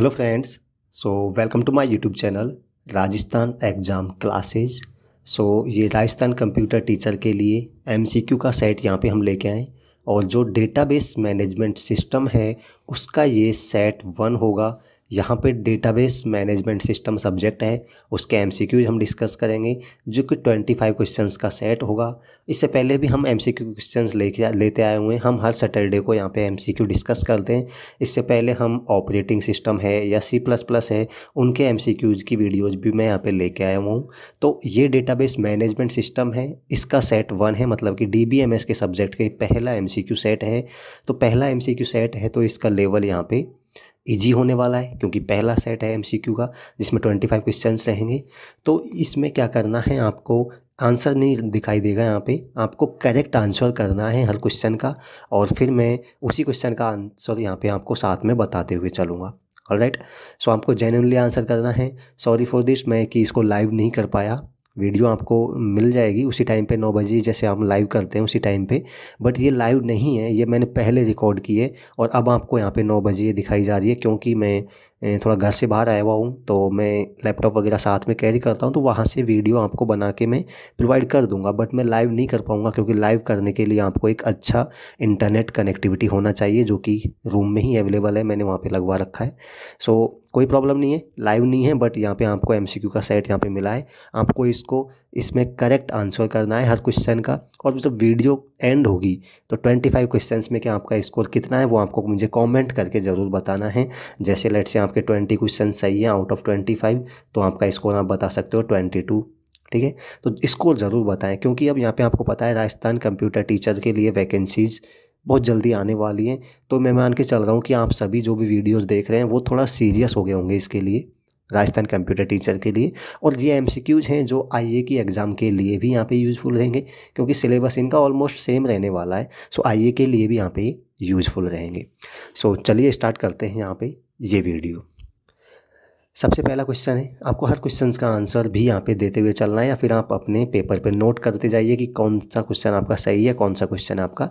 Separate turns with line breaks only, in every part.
hello friends so welcome to my YouTube channel Rajasthan exam classes so ये Rajasthan computer teacher के लिए MCQ का set यहाँ पे हम लेके आए और जो डेटाबेस मैनेजमेंट सिस्टम है उसका ये सेट वन होगा यहाँ पे डेटाबेस मैनेजमेंट सिस्टम सब्जेक्ट है उसके एम हम डिस्कस करेंगे जो कि ट्वेंटी फाइव क्वेश्चन का सेट होगा इससे पहले भी हम एमसीक्यू क्वेश्चंस लेके लेते आए हुए हैं हम हर सैटरडे को यहाँ पे एमसीक्यू डिस्कस करते हैं इससे पहले हम ऑपरेटिंग सिस्टम है या सी प्लस प्लस है उनके एम की वीडियोज़ भी मैं यहाँ पर लेके आया हुआ हूँ तो ये डेटाबेस मैनेजमेंट सिस्टम है इसका सेट वन है मतलब कि डी के सब्जेक्ट का पहला एम सेट है तो पहला एम सेट है तो इसका लेवल यहाँ पर इजी होने वाला है क्योंकि पहला सेट है एमसीक्यू का जिसमें ट्वेंटी फाइव क्वेश्चंस रहेंगे तो इसमें क्या करना है आपको आंसर नहीं दिखाई देगा यहाँ पे आपको करेक्ट आंसर करना है हर क्वेश्चन का और फिर मैं उसी क्वेश्चन का आंसर यहाँ पे आपको साथ में बताते हुए चलूँगा ऑल राइट सो आपको जेन्यनली आंसर करना है सॉरी फॉर दिस मैं कि इसको लाइव नहीं कर पाया वीडियो आपको मिल जाएगी उसी टाइम पे नौ बजे जैसे हम लाइव करते हैं उसी टाइम पे बट ये लाइव नहीं है ये मैंने पहले रिकॉर्ड की है और अब आपको यहाँ पे नौ बजे दिखाई जा रही है क्योंकि मैं थोड़ा घर से बाहर आया हुआ हूँ तो मैं लैपटॉप वगैरह साथ में कैरी करता हूँ तो वहाँ से वीडियो आपको बना के मैं प्रोवाइड कर दूँगा बट मैं लाइव नहीं कर पाऊँगा क्योंकि लाइव करने के लिए आपको एक अच्छा इंटरनेट कनेक्टिविटी होना चाहिए जो कि रूम में ही अवेलेबल है मैंने वहाँ पर लगवा रखा है सो कोई प्रॉब्लम नहीं है लाइव नहीं है बट यहाँ पर आपको एम का सेट यहाँ पर मिला है आपको इसको इसमें करेक्ट आंसर करना है हर क्वेश्चन का और जब वीडियो एंड होगी तो 25 क्वेश्चन में क्या आपका स्कोर कितना है वो आपको मुझे कमेंट करके ज़रूर बताना है जैसे लेट से आपके 20 क्वेश्चन सही है आउट ऑफ 25 तो आपका स्कोर आप बता सकते हो 22 ठीक है तो स्कोर ज़रूर बताएं क्योंकि अब यहाँ पर आपको पता है राजस्थान कंप्यूटर टीचर के लिए वैकेंसीज़ बहुत जल्दी आने वाली हैं तो मैं मान के चल रहा हूँ कि आप सभी जो भी वीडियोज़ देख रहे हैं वो थोड़ा सीरियस हो गए होंगे इसके लिए राजस्थान कंप्यूटर टीचर के लिए और ये एम हैं जो आई की एग्ज़ाम के लिए भी यहाँ पे यूज़फुल रहेंगे क्योंकि सिलेबस इनका ऑलमोस्ट सेम रहने वाला है सो आई के लिए भी यहाँ पे यूज़फुल रहेंगे सो चलिए स्टार्ट करते हैं यहाँ पे ये वीडियो सबसे पहला क्वेश्चन है आपको हर क्वेश्चन का आंसर भी यहाँ पे देते हुए चलना है या फिर आप अपने पेपर पे नोट करते जाइए कि कौन सा क्वेश्चन आपका सही है कौन सा क्वेश्चन आपका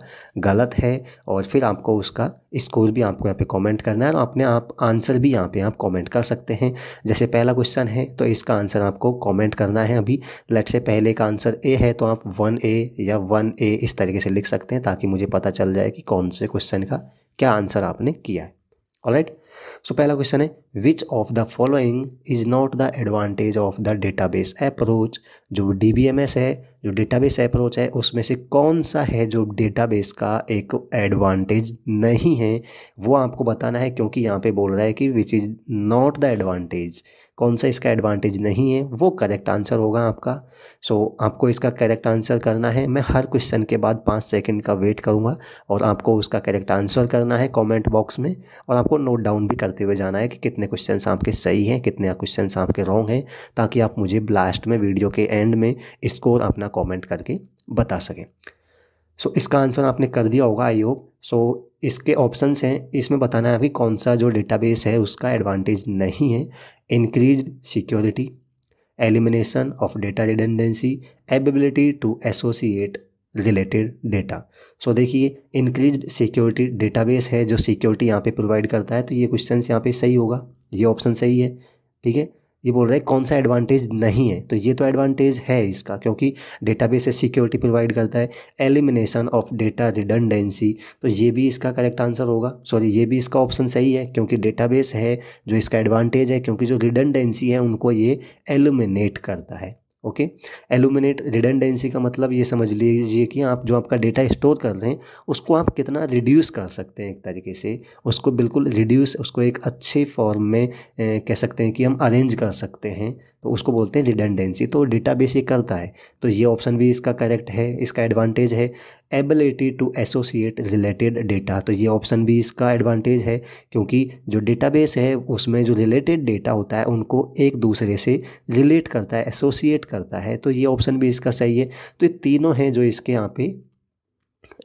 गलत है और फिर आपको उसका स्कोर भी आपको यहाँ पे कमेंट करना है और अपने आप आंसर भी यहाँ पे आप कमेंट कर सकते हैं जैसे पहला क्वेश्चन है तो इसका आंसर आपको कॉमेंट करना है अभी लेट से पहले का आंसर ए है तो आप वन ए या वन ए इस तरीके से लिख सकते हैं ताकि मुझे पता चल जाए कि कौन से क्वेश्चन का क्या आंसर आपने किया है ऑलराइट सो पहला क्वेश्चन है which of the following is not the advantage of the database approach जो डीबीएमएस है जो डेटाबेस अप्रोच है उसमें से कौन सा है जो डेटाबेस का एक एडवांटेज नहीं है वो आपको बताना है क्योंकि यहाँ पे बोल रहा है कि which is not the advantage कौन सा इसका एडवांटेज नहीं है वो करेक्ट आंसर होगा आपका सो so, आपको इसका करेक्ट आंसर करना है मैं हर क्वेश्चन के बाद पाँच सेकंड का वेट करूँगा और आपको उसका करेक्ट आंसर करना है कमेंट बॉक्स में और आपको नोट डाउन भी करते हुए जाना है कि कितने क्वेश्चन आपके सही हैं कितने क्वेश्चन आपके रॉन्ग हैं ताकि आप मुझे ब्लास्ट में वीडियो के एंड में स्कोर अपना कॉमेंट करके बता सकें सो so, इसका आंसर आपने कर दिया होगा आई होप सो इसके ऑप्शंस हैं इसमें बताना है कि कौन सा जो डेटाबेस है उसका एडवांटेज नहीं है increase security elimination of data redundancy ability to associate related data so देखिए इंक्रीज सिक्योरिटी डेटाबेस है जो सिक्योरिटी यहाँ पे प्रोवाइड करता है तो ये क्वेश्चन यहाँ पे सही होगा ये ऑप्शन सही है ठीक है ये बोल रहे हैं कौन सा एडवांटेज नहीं है तो ये तो एडवांटेज है इसका क्योंकि डेटाबेस से सिक्योरिटी प्रोवाइड करता है एलिमिनेशन ऑफ डेटा रिडंडेंसी तो ये भी इसका करेक्ट आंसर होगा सॉरी ये भी इसका ऑप्शन सही है क्योंकि डेटाबेस है जो इसका एडवांटेज है क्योंकि जो रिडंडेंसी है उनको ये एलिमिनेट करता है ओके एलुमिनेट रिडेंडेंसी का मतलब ये समझ लीजिए कि आप जो आपका डेटा स्टोर कर रहे हैं उसको आप कितना रिड्यूस कर सकते हैं एक तरीके से उसको बिल्कुल रिड्यूस उसको एक अच्छे फॉर्म में ए, कह सकते हैं कि हम अरेंज कर सकते हैं तो उसको बोलते हैं रिडेंडेंसी तो डेटा बेस ये करता है तो ये ऑप्शन भी इसका करेक्ट है इसका एडवांटेज है ability to associate related data तो ये ऑप्शन भी इसका एडवांटेज है क्योंकि जो डेटा बेस है उसमें जो रिलेटेड डेटा होता है उनको एक दूसरे से रिलेट करता है एसोसिएट करता है तो ये ऑप्शन भी इसका सही है तो ये तीनों हैं जो इसके यहाँ पे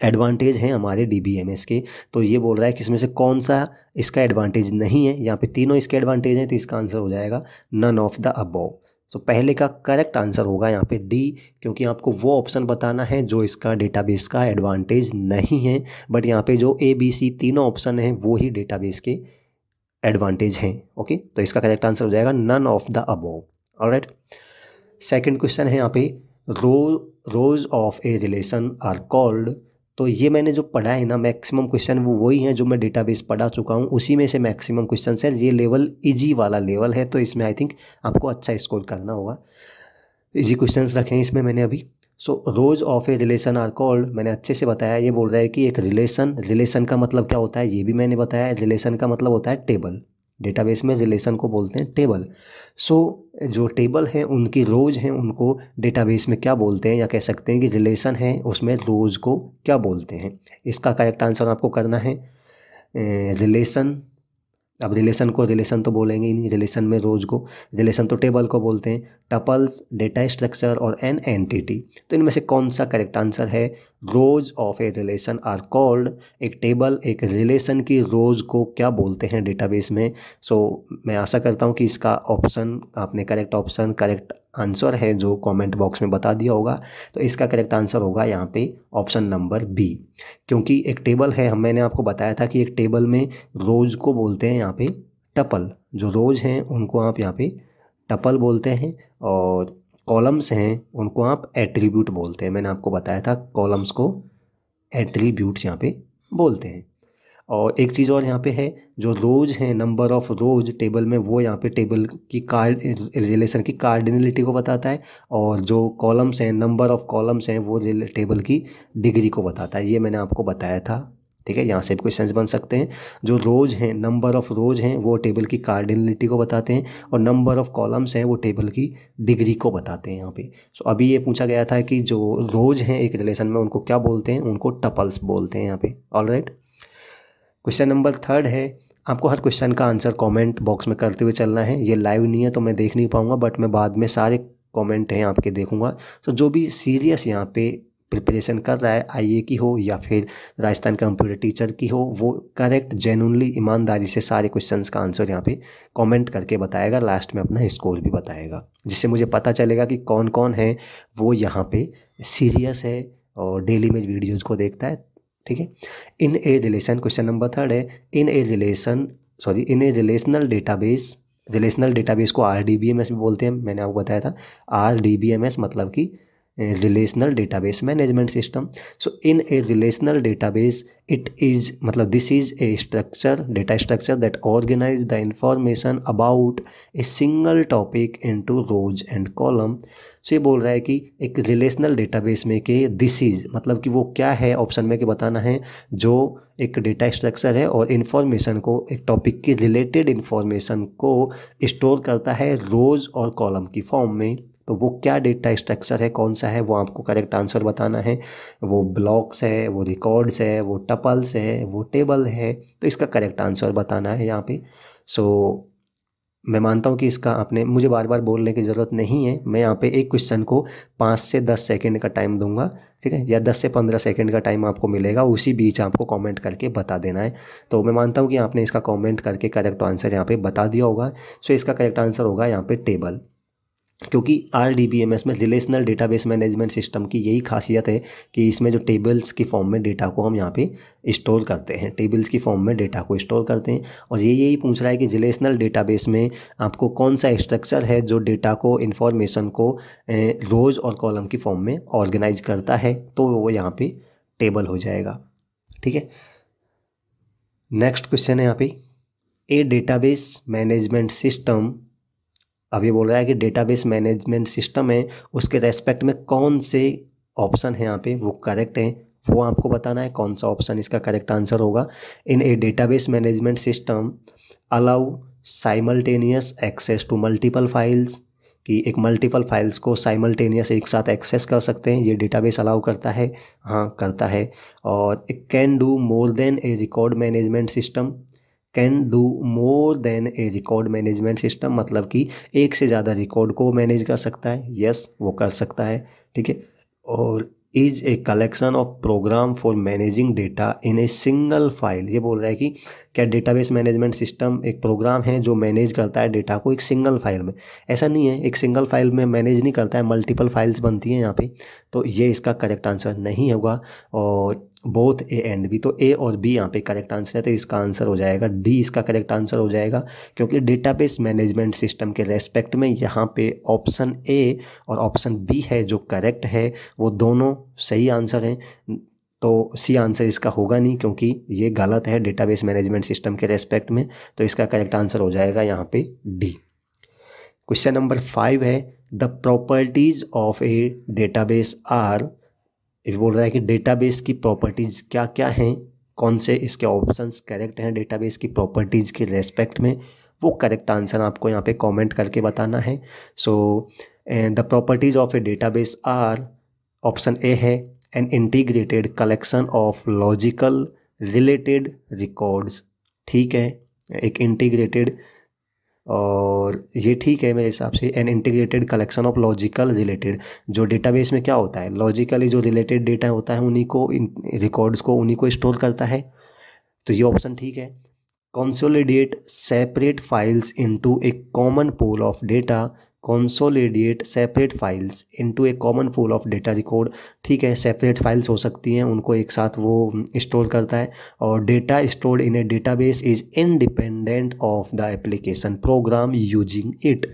एडवांटेज हैं हमारे डी के तो ये बोल रहा है कि इसमें से कौन सा इसका एडवांटेज नहीं है यहाँ पे तीनों इसके एडवांटेज हैं तो इसका आंसर हो जाएगा none of the above so पहले का करेक्ट आंसर होगा यहाँ पे डी क्योंकि आपको वो ऑप्शन बताना है जो इसका डेटाबेस का एडवांटेज नहीं है बट यहाँ पे जो ए बी सी तीनों ऑप्शन हैं वो ही डेटाबेस के एडवांटेज हैं ओके तो इसका करेक्ट आंसर हो जाएगा none of the above right second question है यहाँ पे row rows of a relation are called तो ये मैंने जो पढ़ा है ना मैक्सिमम क्वेश्चन वो वही हैं जो मैं डेटाबेस पढ़ा चुका हूँ उसी में से मैक्सिमम क्वेश्चन है ये लेवल इजी e वाला लेवल है तो इसमें आई थिंक आपको अच्छा स्कोर करना होगा इजी क्वेश्चंस रखे हैं इसमें मैंने अभी so rows of a relation are called मैंने अच्छे से बताया ये बोल रहा है कि एक रिलेशन रिलेशन का मतलब क्या होता है ये भी मैंने बताया रिलेशन का मतलब होता है टेबल डेटाबेस में रिलेशन को बोलते हैं टेबल सो so, जो टेबल हैं उनकी रोज़ हैं उनको डेटाबेस में क्या बोलते हैं या कह सकते हैं कि रिलेशन है उसमें रोज़ को क्या बोलते हैं इसका करेक्ट आंसर आपको करना है रिलेशन अब रिलेशन को रिलेशन तो बोलेंगे ही नहीं रिलेशन में रोज़ को रिलेशन तो टेबल को बोलते हैं टपल्स डेटा स्ट्रक्चर और एन एंटिटी तो इनमें से कौन सा करेक्ट आंसर है rows of a relation are called एक टेबल एक रिलेशन की रोज को क्या बोलते हैं डेटाबेस में सो so, मैं आशा करता हूँ कि इसका ऑप्शन आपने करेक्ट ऑप्शन करेक्ट आंसर है जो कमेंट बॉक्स में बता दिया होगा तो इसका करेक्ट आंसर होगा यहाँ पे ऑप्शन नंबर बी क्योंकि एक टेबल है हम मैंने आपको बताया था कि एक टेबल में रोज को बोलते हैं यहाँ पे टपल जो रोज हैं उनको आप यहाँ पे टपल बोलते हैं और कॉलम्स हैं उनको आप एट्रीब्यूट बोलते हैं मैंने आपको बताया था कॉलम्स को एट्रीब्यूट्स यहाँ पे बोलते हैं और एक चीज़ और यहाँ पे है जो रोज हैं नंबर ऑफ रोज टेबल में वो यहाँ पे टेबल की कार्ड रिलेशन की कार्डिनलिटी को बताता है और जो कॉलम्स हैं नंबर ऑफ कॉलम्स हैं वो टेबल की डिग्री को बताता है ये मैंने आपको बताया था ठीक है यहाँ से भी क्वेश्चन बन सकते हैं जो रोज़ हैं नंबर ऑफ रोज़ हैं वो टेबल की कार्डिनलिटी को बताते हैं और नंबर ऑफ कॉलम्स हैं वो टेबल की डिग्री को बताते हैं यहाँ पे सो so, अभी ये पूछा गया था कि जो रोज़ हैं एक रिलेशन में उनको क्या बोलते हैं उनको टपल्स बोलते हैं यहाँ पे all right question number third है आपको हर क्वेश्चन का आंसर कॉमेंट बॉक्स में करते हुए चलना है ये लाइव नहीं है तो मैं देख नहीं पाऊँगा बट मैं बाद में सारे कॉमेंट हैं आपके देखूंगा सो so, जो भी सीरियस यहाँ पे प्रिपरेशन कर रहा है आई की हो या फिर राजस्थान कंप्यूटर टीचर की हो वो करेक्ट जेनुनली ईमानदारी से सारे क्वेश्चन का आंसर यहाँ पे कमेंट करके बताएगा लास्ट में अपना स्कोर भी बताएगा जिससे मुझे पता चलेगा कि कौन कौन है वो यहाँ पे सीरियस है और डेली में वीडियोज़ को देखता है ठीक है in a relation question number third है in a relation sorry in a relational database relational database को R D B M S भी बोलते हैं मैंने आपको बताया था R D B M S मतलब कि relational database management system so in a relational database it is मतलब this is a structure data structure that organize the information about a single topic into rose and column so ये बोल रहा है कि एक relational database में के this is मतलब कि वो क्या है ऑप्शन में के बताना है जो एक डेटा स्ट्रक्चर है और इन्फॉर्मेशन को एक टॉपिक के रिलेटेड इन्फॉर्मेशन को स्टोर करता है रोज और कॉलम की फॉर्म में तो वो क्या डेटा स्ट्रक्चर है कौन सा है वो आपको करेक्ट आंसर बताना है वो ब्लॉक्स है वो रिकॉर्ड्स है वो टपल्स है वो टेबल है तो इसका करेक्ट आंसर बताना है यहाँ पे सो so, मैं मानता हूँ कि इसका आपने मुझे बार बार बोलने की ज़रूरत नहीं है मैं यहाँ पे एक क्वेश्चन को पाँच से दस सेकेंड का टाइम दूंगा ठीक है या दस से पंद्रह सेकेंड का टाइम आपको मिलेगा उसी बीच आपको कमेंट करके बता देना है तो मैं मानता हूँ कि आपने इसका कमेंट करके करेक्ट आंसर यहाँ पे बता दिया होगा सो इसका करेक्ट आंसर होगा यहाँ पे टेबल क्योंकि R D B M S में रिलेशनल डेटाबेस मैनेजमेंट सिस्टम की यही खासियत है कि इसमें जो टेबल्स की फॉर्म में डेटा को हम यहाँ पे स्टोर करते हैं टेबल्स की फॉर्म में डेटा को स्टोर करते हैं और ये यही पूछ रहा है कि रिलेशनल डेटाबेस में आपको कौन सा स्ट्रक्चर है जो डेटा को इन्फॉर्मेशन को रोज़ और कॉलम की फॉर्म में ऑर्गेनाइज करता है तो वो यहाँ पर टेबल हो जाएगा ठीक है नेक्स्ट क्वेश्चन है यहाँ पे ए डेटाबेस मैनेजमेंट सिस्टम अब ये बोल रहा है कि डेटाबेस मैनेजमेंट सिस्टम है उसके रेस्पेक्ट में कौन से ऑप्शन हैं यहाँ पे वो करेक्ट हैं वो आपको बताना है कौन सा ऑप्शन इसका करेक्ट आंसर होगा in a database management system allow simultaneous access to multiple files कि एक मल्टीपल फाइल्स को साइमल्टेनियस एक साथ एक्सेस कर सकते हैं ये डेटाबेस अलाउ करता है हाँ करता है और it can do more than a record management system can do more than a record management system मतलब कि एक से ज़्यादा रिकॉर्ड को मैनेज कर सकता है यस yes, वो कर सकता है ठीक है और is a collection of program for managing data in a single file ये बोल रहा है कि क्या डेटाबेस मैनेजमेंट सिस्टम एक प्रोग्राम है जो मैनेज करता है डेटा को एक सिंगल फाइल में ऐसा नहीं है एक सिंगल फाइल में मैनेज नहीं करता है मल्टीपल फाइल्स बनती हैं यहाँ पे तो ये इसका करेक्ट आंसर नहीं होगा और बोथ ए एंड बी तो ए और बी यहाँ पे करेक्ट आंसर है तो इसका आंसर हो जाएगा डी इसका करेक्ट आंसर हो जाएगा क्योंकि डेटाबेस मैनेजमेंट सिस्टम के रेस्पेक्ट में यहाँ पे ऑप्शन ए और ऑप्शन बी है जो करेक्ट है वो दोनों सही आंसर हैं तो सी आंसर इसका होगा नहीं क्योंकि ये गलत है डेटाबेस मैनेजमेंट सिस्टम के रेस्पेक्ट में तो इसका करेक्ट आंसर हो जाएगा यहाँ पे डी क्वेश्चन नंबर फाइव है the properties of a database are ये बोल रहा है कि डेटाबेस की प्रॉपर्टीज़ क्या क्या हैं कौन से इसके ऑप्शंस करेक्ट हैं डेटाबेस की प्रॉपर्टीज़ के रेस्पेक्ट में वो करेक्ट आंसर आपको यहाँ पे कमेंट करके बताना है so and the properties of a database are option A है an integrated collection of logical related records ठीक है एक इंटीग्रेटेड और ये ठीक है मेरे हिसाब से an integrated collection of logical related जो डेटाबेस में क्या होता है लॉजिकली जो रिलेटेड डेटा होता है उन्हीं को रिकॉर्ड्स को उन्हीं को स्टोर करता है तो ये ऑप्शन ठीक है consolidate separate files into a common pool of data consolidate separate files into a common pool of data record ठीक है सेपरेट फाइल्स हो सकती हैं उनको एक साथ वो स्टोर करता है और data stored in a database is independent of the application program using it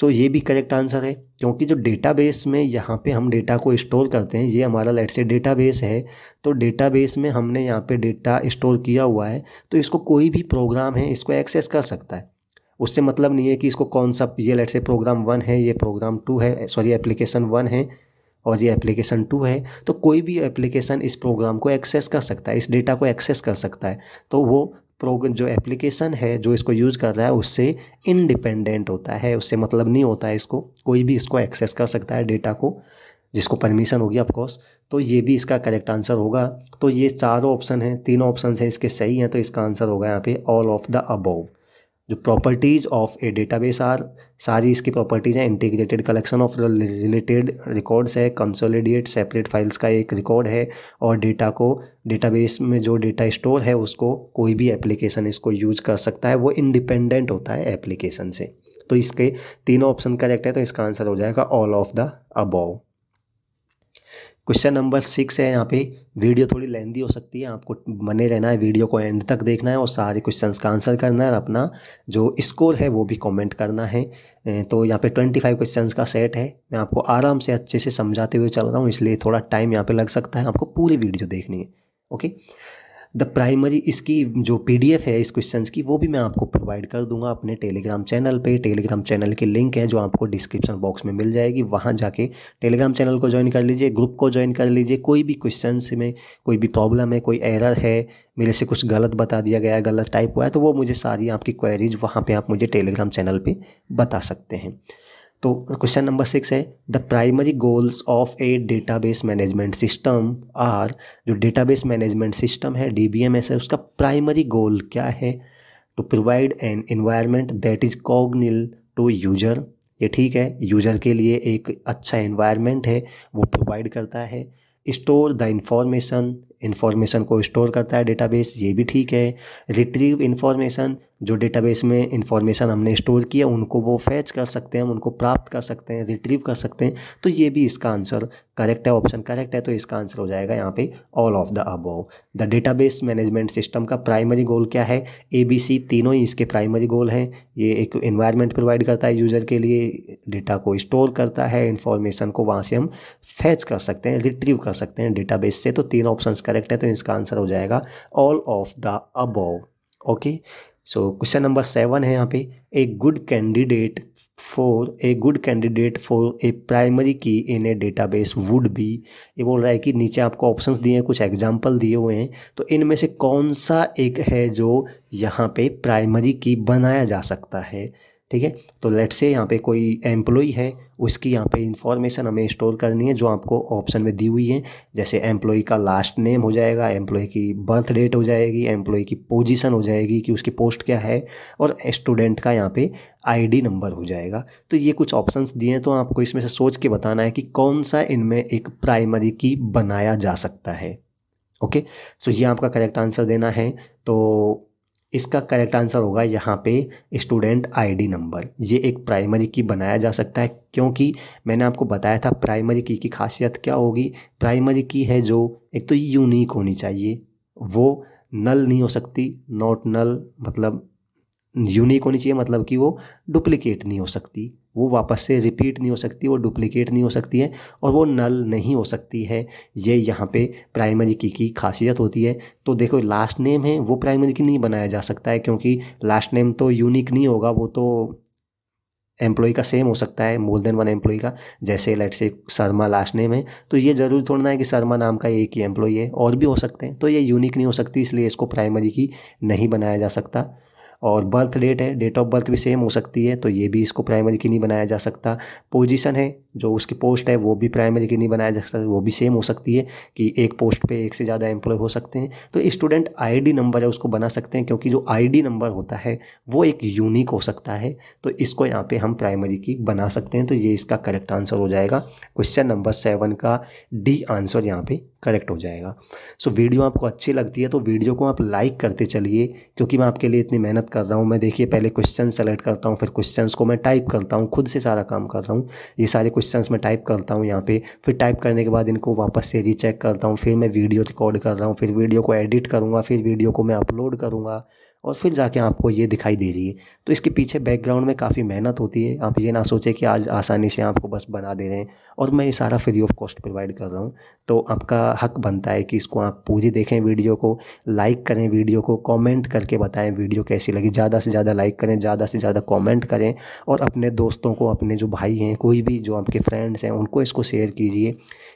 so ये भी करेक्ट आंसर है क्योंकि जो डेटा बेस में यहाँ पे हम डेटा को स्टोर करते हैं ये हमारा लेट से डेटा बेस है तो डेटा बेस में हमने यहाँ पे डेटा स्टोर किया हुआ है तो इसको कोई भी प्रोग्राम है इसको एक्सेस कर सकता है उससे मतलब नहीं है कि इसको कौन सा ये लेट से प्रोग्राम वन है ये प्रोग्राम टू है सॉरी एप्लीकेशन वन है और ये एप्लीकेशन टू है तो कोई भी एप्लीकेशन इस प्रोग्राम को एक्सेस कर सकता है इस डेटा को एक्सेस कर सकता है तो वो प्रोग्राम जो एप्लीकेशन है जो इसको यूज़ कर रहा है उससे इनडिपेंडेंट होता है उससे मतलब नहीं होता है इसको कोई भी इसको एक्सेस कर सकता है डेटा को जिसको परमिशन होगी ऑफकोर्स तो ये भी इसका करेक्ट आंसर होगा तो ये चारों ऑप्शन हैं तीनों ऑप्शन हैं इसके सही हैं तो इसका आंसर होगा यहाँ पे ऑल ऑफ द अबोव जो properties of a database are सारी इसकी प्रॉपर्टीज़ हैं integrated collection of related records है कंसोलिडेट सेपरेट फाइल्स का एक रिकॉर्ड है और डेटा को डेटाबेस में जो डेटा स्टोर है उसको कोई भी एप्लीकेशन इसको यूज कर सकता है वो इंडिपेंडेंट होता है एप्लीकेशन से तो इसके तीनों ऑप्शन करेक्ट है तो इसका आंसर हो जाएगा all of the above question number six है यहाँ पे वीडियो थोड़ी लेंदी हो सकती है आपको बने रहना है वीडियो को एंड तक देखना है और सारे क्वेश्चन का आंसर करना है और अपना जो स्कोर है वो भी कमेंट करना है तो यहाँ पे ट्वेंटी फाइव क्वेश्चन का सेट है मैं आपको आराम से अच्छे से समझाते हुए चल रहा हूँ इसलिए थोड़ा टाइम यहाँ पर लग सकता है आपको पूरी वीडियो देखनी है ओके द प्राइमरी इसकी जो पी है इस क्वेश्चन की वो भी मैं आपको प्रोवाइड कर दूंगा अपने टेलीग्राम चैनल पे टेलीग्राम चैनल की लिंक है जो आपको डिस्क्रिप्शन बॉक्स में मिल जाएगी वहाँ जाके टेलीग्राम चैनल को ज्वाइन कर लीजिए ग्रुप को ज्वाइन कर लीजिए कोई भी क्वेश्चन में कोई भी प्रॉब्लम है कोई एरर है मेरे से कुछ गलत बता दिया गया गलत टाइप हुआ है तो वो मुझे सारी आपकी क्वेरीज वहाँ पर आप मुझे टेलीग्राम चैनल पर बता सकते हैं तो क्वेश्चन नंबर सिक्स है the primary goals of a database management system are जो डेटाबेस मैनेजमेंट सिस्टम है डी बी एम एस है उसका प्राइमरी गोल क्या है to provide an environment that is congenial to user ये ठीक है यूजर के लिए एक अच्छा इन्वायरमेंट है वो प्रोवाइड करता है स्टोर द इंफॉर्मेशन इंफॉर्मेशन को स्टोर करता है डेटाबेस ये भी ठीक है रिट्रीव इन्फॉर्मेशन जो डेटाबेस में इंफॉर्मेशन हमने स्टोर किया उनको वो फैच कर सकते हैं हम उनको प्राप्त कर सकते हैं रिट्रीव कर सकते हैं तो ये भी इसका आंसर करेक्ट है ऑप्शन करेक्ट है तो इसका आंसर हो जाएगा यहाँ पे all of the above the database management system का प्राइमरी गोल क्या है ए बी सी तीनों ही इसके प्राइमरी गोल हैं ये एक इन्वायरमेंट प्रोवाइड करता है यूज़र के लिए डेटा को स्टोर करता है इन्फॉर्मेशन को वहाँ से हम फैच कर सकते हैं रिट्रीव कर सकते हैं डेटाबेस से तो तीन ऑप्शन करेक्ट है तो इसका आंसर हो जाएगा all of the above okay so question number seven है यहाँ पे a good candidate for a good candidate for a primary key in a database would be ये बोल रहा है कि नीचे आपको ऑप्शंस दिए हैं कुछ एग्जांपल दिए हुए हैं तो इनमें से कौन सा एक है जो यहाँ पे प्राइमरी की बनाया जा सकता है ठीक है तो लेट से यहाँ पे कोई एम्प्लॉई है उसकी यहाँ पे इंफॉर्मेशन हमें स्टोर करनी है जो आपको ऑप्शन में दी हुई है जैसे एम्प्लॉय का लास्ट नेम हो जाएगा एम्प्लॉय की बर्थ डेट हो जाएगी एम्प्लॉय की पोजीशन हो जाएगी कि उसकी पोस्ट क्या है और स्टूडेंट का यहाँ पे आईडी नंबर हो जाएगा तो ये कुछ ऑप्शन दिए हैं तो आपको इसमें से सोच के बताना है कि कौन सा इनमें एक प्राइमरी की बनाया जा सकता है ओके सो ये आपका करेक्ट आंसर देना है तो इसका करेक्ट आंसर होगा यहाँ पे स्टूडेंट आईडी नंबर ये एक प्राइमरी की बनाया जा सकता है क्योंकि मैंने आपको बताया था प्राइमरी की की खासियत क्या होगी प्राइमरी की है जो एक तो यूनिक होनी चाहिए वो नल नहीं हो सकती नॉट नल मतलब यूनिक होनी चाहिए मतलब कि वो डुप्लीकेट नहीं हो सकती वो वापस से रिपीट नहीं हो सकती वो डुप्लीकेट नहीं हो सकती है और वो नल नहीं हो सकती है ये यहाँ पे प्राइमरी की की खासियत होती है तो देखो लास्ट नेम है वो प्राइमरी की नहीं बनाया जा सकता है क्योंकि लास्ट नेम तो यूनिक नहीं होगा वो तो एम्प्लॉय का सेम हो सकता है मोर देन वन एम्प्लॉय का जैसे लेट से शर्मा लास्ट नेम है तो ये जरूर थोड़ा ना है कि शर्मा नाम का एक ही एम्प्लॉय है और भी हो सकते हैं तो ये यूनिक नहीं हो सकती इसलिए इसको प्राइमरी की नहीं बनाया जा सकता और बर्थ डेट है डेट ऑफ बर्थ भी सेम हो सकती है तो ये भी इसको प्राइमरी की नहीं बनाया जा सकता पोजीशन है जो उसकी पोस्ट है वो भी प्राइमरी की नहीं बनाया जा सकता वो भी सेम हो सकती है कि एक पोस्ट पे एक से ज़्यादा एम्प्लॉय हो सकते हैं तो स्टूडेंट आईडी नंबर है उसको बना सकते हैं क्योंकि जो आईडी नंबर होता है वो एक यूनिक हो सकता है तो इसको यहाँ पे हम प्राइमरी की बना सकते हैं तो ये इसका करेक्ट आंसर हो जाएगा क्वेश्चन नंबर सेवन का डी आंसर यहाँ पर करेक्ट हो जाएगा सो वीडियो आपको अच्छी लगती है तो वीडियो को आप लाइक करते चलिए क्योंकि मैं आपके लिए इतनी मेहनत कर रहा हूँ मैं देखिए पहले क्वेश्चन सेलेक्ट करता हूँ फिर क्वेश्चन को मैं टाइप करता हूँ खुद से सारा काम कर रहा हूँ ये सारे क्वेश्चन क्वेश्चंस मैं टाइप करता हूँ यहाँ पे फिर टाइप करने के बाद इनको वापस से रीचेक करता हूँ फिर मैं वीडियो रिकॉर्ड कर रहा हूँ फिर वीडियो को एडिट करूँगा फिर वीडियो को मैं अपलोड करूँगा और फिर जाके आपको ये दिखाई दे रही है तो इसके पीछे बैकग्राउंड में काफ़ी मेहनत होती है आप ये ना सोचें कि आज आसानी से आपको बस बना दे रहे हैं और मैं ये सारा फ्री ऑफ कॉस्ट प्रोवाइड कर रहा हूँ तो आपका हक बनता है कि इसको आप पूरी देखें वीडियो को लाइक करें वीडियो को कॉमेंट करके बताएँ वीडियो कैसी लगी ज़्यादा से ज़्यादा लाइक करें ज़्यादा से ज़्यादा कॉमेंट करें और अपने दोस्तों को अपने जो भाई हैं कोई भी जो आपके फ्रेंड्स हैं उनको इसको शेयर कीजिए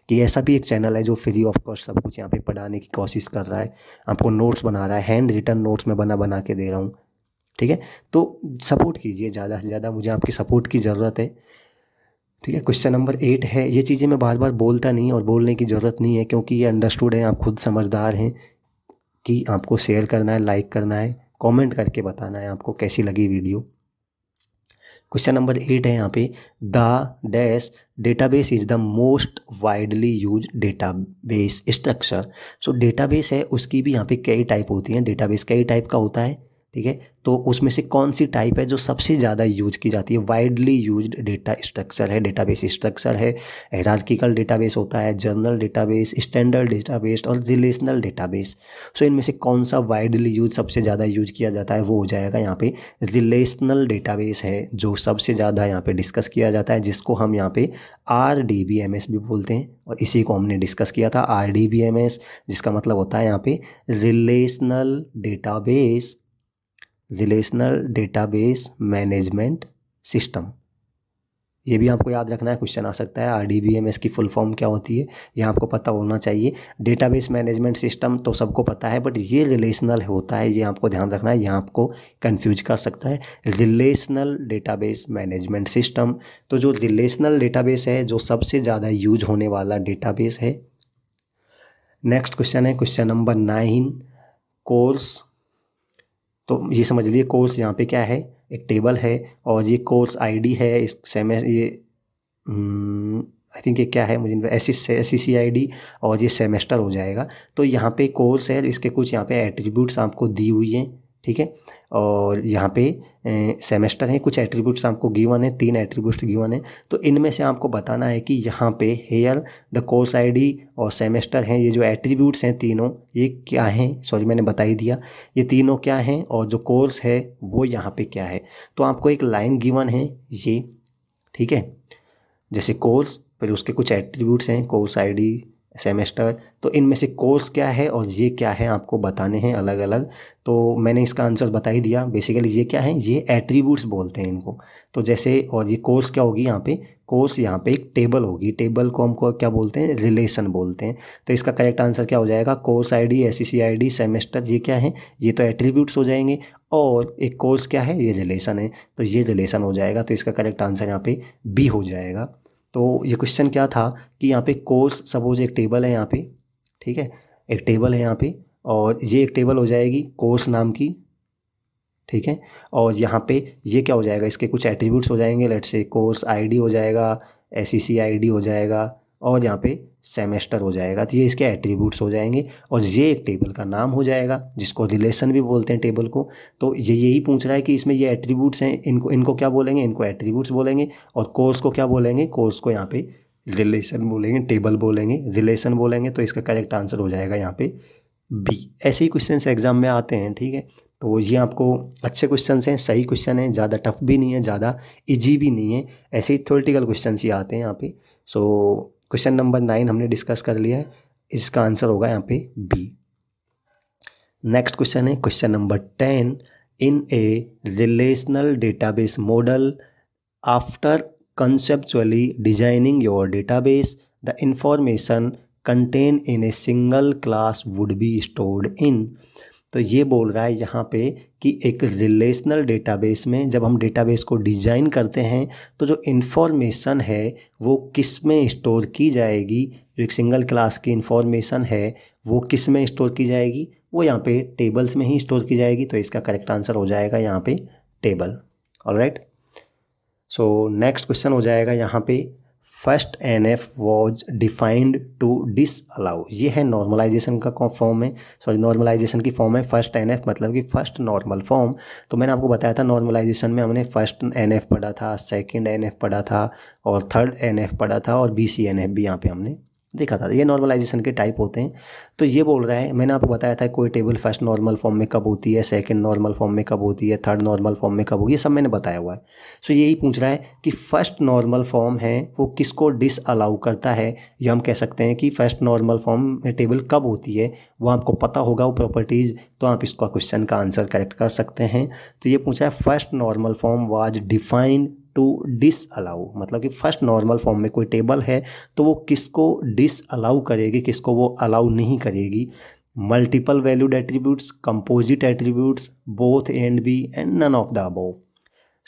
कि ऐसा भी एक चैनल है जो फ्री ऑफ कॉस्ट सब कुछ यहाँ पर पढ़ाने की कोशिश कर रहा है आपको नोट्स बना रहा है हैंड रिटर्न नोट्स में बना बना के दे रहा हूँ ठीक है तो सपोर्ट कीजिए ज़्यादा से ज़्यादा मुझे आपकी सपोर्ट की ज़रूरत है ठीक है क्वेश्चन नंबर एट है ये चीज़ें मैं बार बार बोलता नहीं और बोलने की ज़रूरत नहीं है क्योंकि ये अंडरस्टूड है आप खुद समझदार हैं कि आपको शेयर करना है लाइक करना है कमेंट करके बताना है आपको कैसी लगी वीडियो क्वेश्चन नंबर एट है यहाँ पे the dash database is the most widely use database structure so database है उसकी भी यहाँ पे कई टाइप होती हैं डेटाबेस कई टाइप का होता है ठीक है तो उसमें से कौन सी टाइप है जो सबसे ज़्यादा यूज की जाती है वाइडली यूज डेटा स्ट्रक्चर है डेटाबेस स्ट्रक्चर है डेटा डेटाबेस होता है जर्नल डेटाबेस स्टैंडर्ड डेटाबेस और रिलेशनल डेटाबेस सो इनमें से कौन सा वाइडली यूज सबसे ज़्यादा यूज किया जाता है वो हो जाएगा यहाँ पे रिलेशनल डेटाबेस है जो सबसे ज़्यादा यहाँ पे डिस्कस किया जाता है जिसको हम यहाँ पे R D B M S भी बोलते हैं और इसी को हमने डिस्कस किया था R D B M S जिसका मतलब होता है यहाँ पे relational database relational database management system ये भी आपको याद रखना है क्वेश्चन आ सकता है R D B M S की फुल फॉर्म क्या होती है यह आपको पता होना चाहिए डेटाबेस मैनेजमेंट सिस्टम तो सबको पता है बट ये रिलेशनल होता है ये आपको ध्यान रखना है यह आपको कन्फ्यूज कर सकता है रिलेशनल डेटाबेस मैनेजमेंट सिस्टम तो जो रिलेशनल डेटाबेस है जो सबसे ज़्यादा यूज होने वाला डेटाबेस है नेक्स्ट क्वेश्चन है क्वेश्चन नंबर नाइन कोर्स तो ये समझ लीजिए कोर्स यहाँ पे क्या है एक टेबल है और ये कोर्स आईडी है इस सेमे ये आई हम्म, थिंक ये क्या है मुझे एस एस और ये सेमेस्टर हो जाएगा तो यहाँ पे कोर्स है इसके कुछ यहाँ पे एट्रीब्यूट्स आपको दी हुई हैं ठीक है और यहाँ पे सेमेस्टर हैं कुछ एट्रीब्यूट्स आपको गिवन है तीन एट्रीब्यूट्स गिवन है तो इनमें से आपको बताना है कि यहाँ पे हेयर द कोर्स आईडी और सेमेस्टर हैं ये जो एट्रीब्यूट्स हैं तीनों ये क्या हैं सॉरी मैंने बता ही दिया ये तीनों क्या हैं और जो कोर्स है वो यहाँ पे क्या है तो आपको एक लाइन गिवन है ये ठीक है जैसे कोर्स फिर उसके कुछ एट्रीब्यूट्स हैं कोर्स आई सेमेस्टर तो इनमें से कोर्स क्या है और ये क्या है आपको बताने हैं अलग अलग तो मैंने इसका आंसर बता ही दिया बेसिकली ये क्या है ये एट्रीब्यूट्स बोलते हैं इनको तो जैसे और ये कोर्स क्या होगी यहाँ पे कोर्स यहाँ पे एक टेबल होगी टेबल को हमको क्या बोलते हैं रिलेशन बोलते हैं तो इसका करेक्ट आंसर क्या हो जाएगा course I D S C I D semester ये क्या है ये तो एट्रीब्यूट्स हो जाएंगे और एक कोर्स क्या है ये रिलेशन है तो ये रिलेशन हो जाएगा तो इसका करेक्ट आंसर यहाँ पे बी हो जाएगा तो ये क्वेश्चन क्या था कि यहाँ पे कोर्स सपोज एक टेबल है यहाँ पे ठीक है एक टेबल है यहाँ पे और ये एक टेबल हो जाएगी कोर्स नाम की ठीक है और यहाँ पे ये क्या हो जाएगा इसके कुछ एट्रीब्यूट्स हो जाएंगे लेट से कोर्स आईडी हो जाएगा एस सी e हो जाएगा और यहाँ पे सेमेस्टर हो जाएगा तो ये इसके एट्रीब्यूट्स हो जाएंगे और ये एक टेबल का नाम हो जाएगा जिसको रिलेशन भी बोलते हैं टेबल को तो ये यही पूछ रहा है कि इसमें ये एट्रीब्यूट्स हैं इनको इनको क्या बोलेंगे इनको एट्रीब्यूट्स बोलेंगे और कोर्स को क्या बोलेंगे कोर्स को यहाँ पे रिलेशन बोलेंगे टेबल बोलेंगे रिलेशन बोलेंगे तो इसका करेक्ट आंसर हो जाएगा यहाँ पे बी ऐसे ही क्वेश्चन एग्जाम में आते हैं ठीक है तो ये आपको अच्छे क्वेश्चन हैं सही क्वेश्चन हैं ज़्यादा टफ भी नहीं है ज़्यादा इजी भी नहीं है ऐसे ही थोरिटिकल क्वेश्चन ही आते हैं यहाँ पे सो क्वेश्चन नंबर नाइन हमने डिस्कस कर लिया है इसका आंसर होगा यहाँ पे बी नेक्स्ट क्वेश्चन है question number ten in a relational database model after conceptually designing your database the information contain in a single class would be stored in तो ये बोल रहा है यहाँ पे कि एक रिलेशनल डेटाबेस में जब हम डेटाबेस को डिज़ाइन करते हैं तो जो इन्फॉर्मेशन है वो किस में स्टोर की जाएगी जो एक सिंगल क्लास की इन्फॉर्मेशन है वो किस में स्टोर की जाएगी वो यहाँ पे टेबल्स में ही स्टोर की जाएगी तो इसका करेक्ट आंसर हो जाएगा यहाँ पे table all right so next question हो जाएगा यहाँ पे first N F was defined to disallow ये है नॉर्मलाइजेशन का फॉर्म है सॉरी नॉर्मलाइजेशन की फॉर्म है फर्स्ट एन एफ मतलब कि फर्स्ट नॉर्मल फॉर्म तो मैंने आपको बताया था नॉर्मलाइजेशन में हमने फर्स्ट एन एफ पढ़ा था सेकेंड एन एफ पढ़ा था और थर्ड एन एफ पढ़ा था और बी सी एन एफ भी यहाँ पे हमने देखा था ये नॉर्मलाइजेशन के टाइप होते हैं तो ये बोल रहा है मैंने आपको बताया था कोई टेबल फर्स्ट नॉर्मल फॉर्म में कब होती है सेकंड नॉर्मल फॉर्म में कब होती है थर्ड नॉर्मल फॉर्म में कब होगी ये सब मैंने बताया हुआ है सो यही पूछ रहा है कि फर्स्ट नॉर्मल फॉर्म है वो किसको डिस अलाउ करता है ये हम कह सकते हैं कि फर्स्ट नॉर्मल फॉर्म में टेबल कब होती है वो आपको पता होगा वो प्रॉपर्टीज़ तो आप इसका क्वेश्चन का आंसर करेक्ट कर सकते हैं तो ये पूछा है first normal form was defined to disallow मतलब कि फर्स्ट नॉर्मल फॉर्म में कोई टेबल है तो वो किसको डिस अलाउ करेगी किसको वो अलाउ नहीं करेगी multiple valued attributes composite attributes both and B and none of the above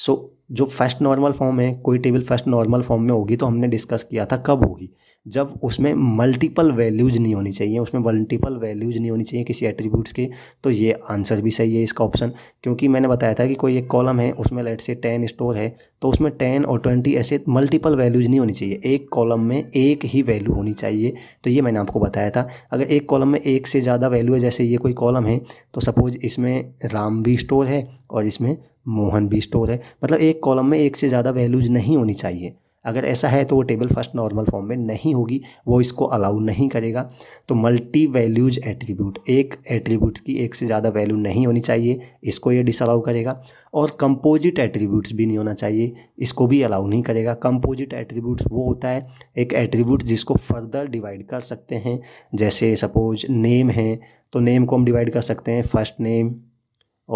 so जो फर्स्ट नॉर्मल फॉर्म है कोई टेबल फर्स्ट नॉर्मल फॉर्म में होगी तो हमने डिस्कस किया था कब होगी जब उसमें मल्टीपल वैल्यूज़ नहीं होनी चाहिए उसमें मल्टीपल वैल्यूज़ नहीं होनी चाहिए किसी एट्रीब्यूट्स के तो ये आंसर भी सही है इसका ऑप्शन क्योंकि मैंने बताया था कि कोई एक कॉलम है उसमें लेट से टेन स्टोर है तो उसमें टेन और ट्वेंटी ऐसे मल्टीपल वैल्यूज़ नहीं होनी चाहिए एक कॉलम में एक ही वैल्यू होनी चाहिए तो ये मैंने आपको बताया था अगर एक कॉलम में एक से ज़्यादा वैल्यू है जैसे ये कोई कॉलम है तो सपोज़ इसमें राम भी स्टोर है और इसमें मोहन भी स्टोर है मतलब एक कॉलम में एक से ज़्यादा वैल्यूज़ नहीं होनी चाहिए अगर ऐसा है तो वो टेबल फर्स्ट नॉर्मल फॉर्म में नहीं होगी वो इसको अलाउ नहीं करेगा तो मल्टी वैल्यूज एट्रीब्यूट एक एट्रीब्यूट की एक से ज़्यादा वैल्यू नहीं होनी चाहिए इसको ये डिसअलाउ करेगा और कंपोजिट एट्रीब्यूट्स भी नहीं होना चाहिए इसको भी अलाउ नहीं करेगा कंपोजिट एट्रीब्यूट्स वो होता है एक एट्रीब्यूट जिसको फर्दर डिवाइड कर सकते हैं जैसे सपोज नेम है तो नेम को हम डिवाइड कर सकते हैं फर्स्ट नेम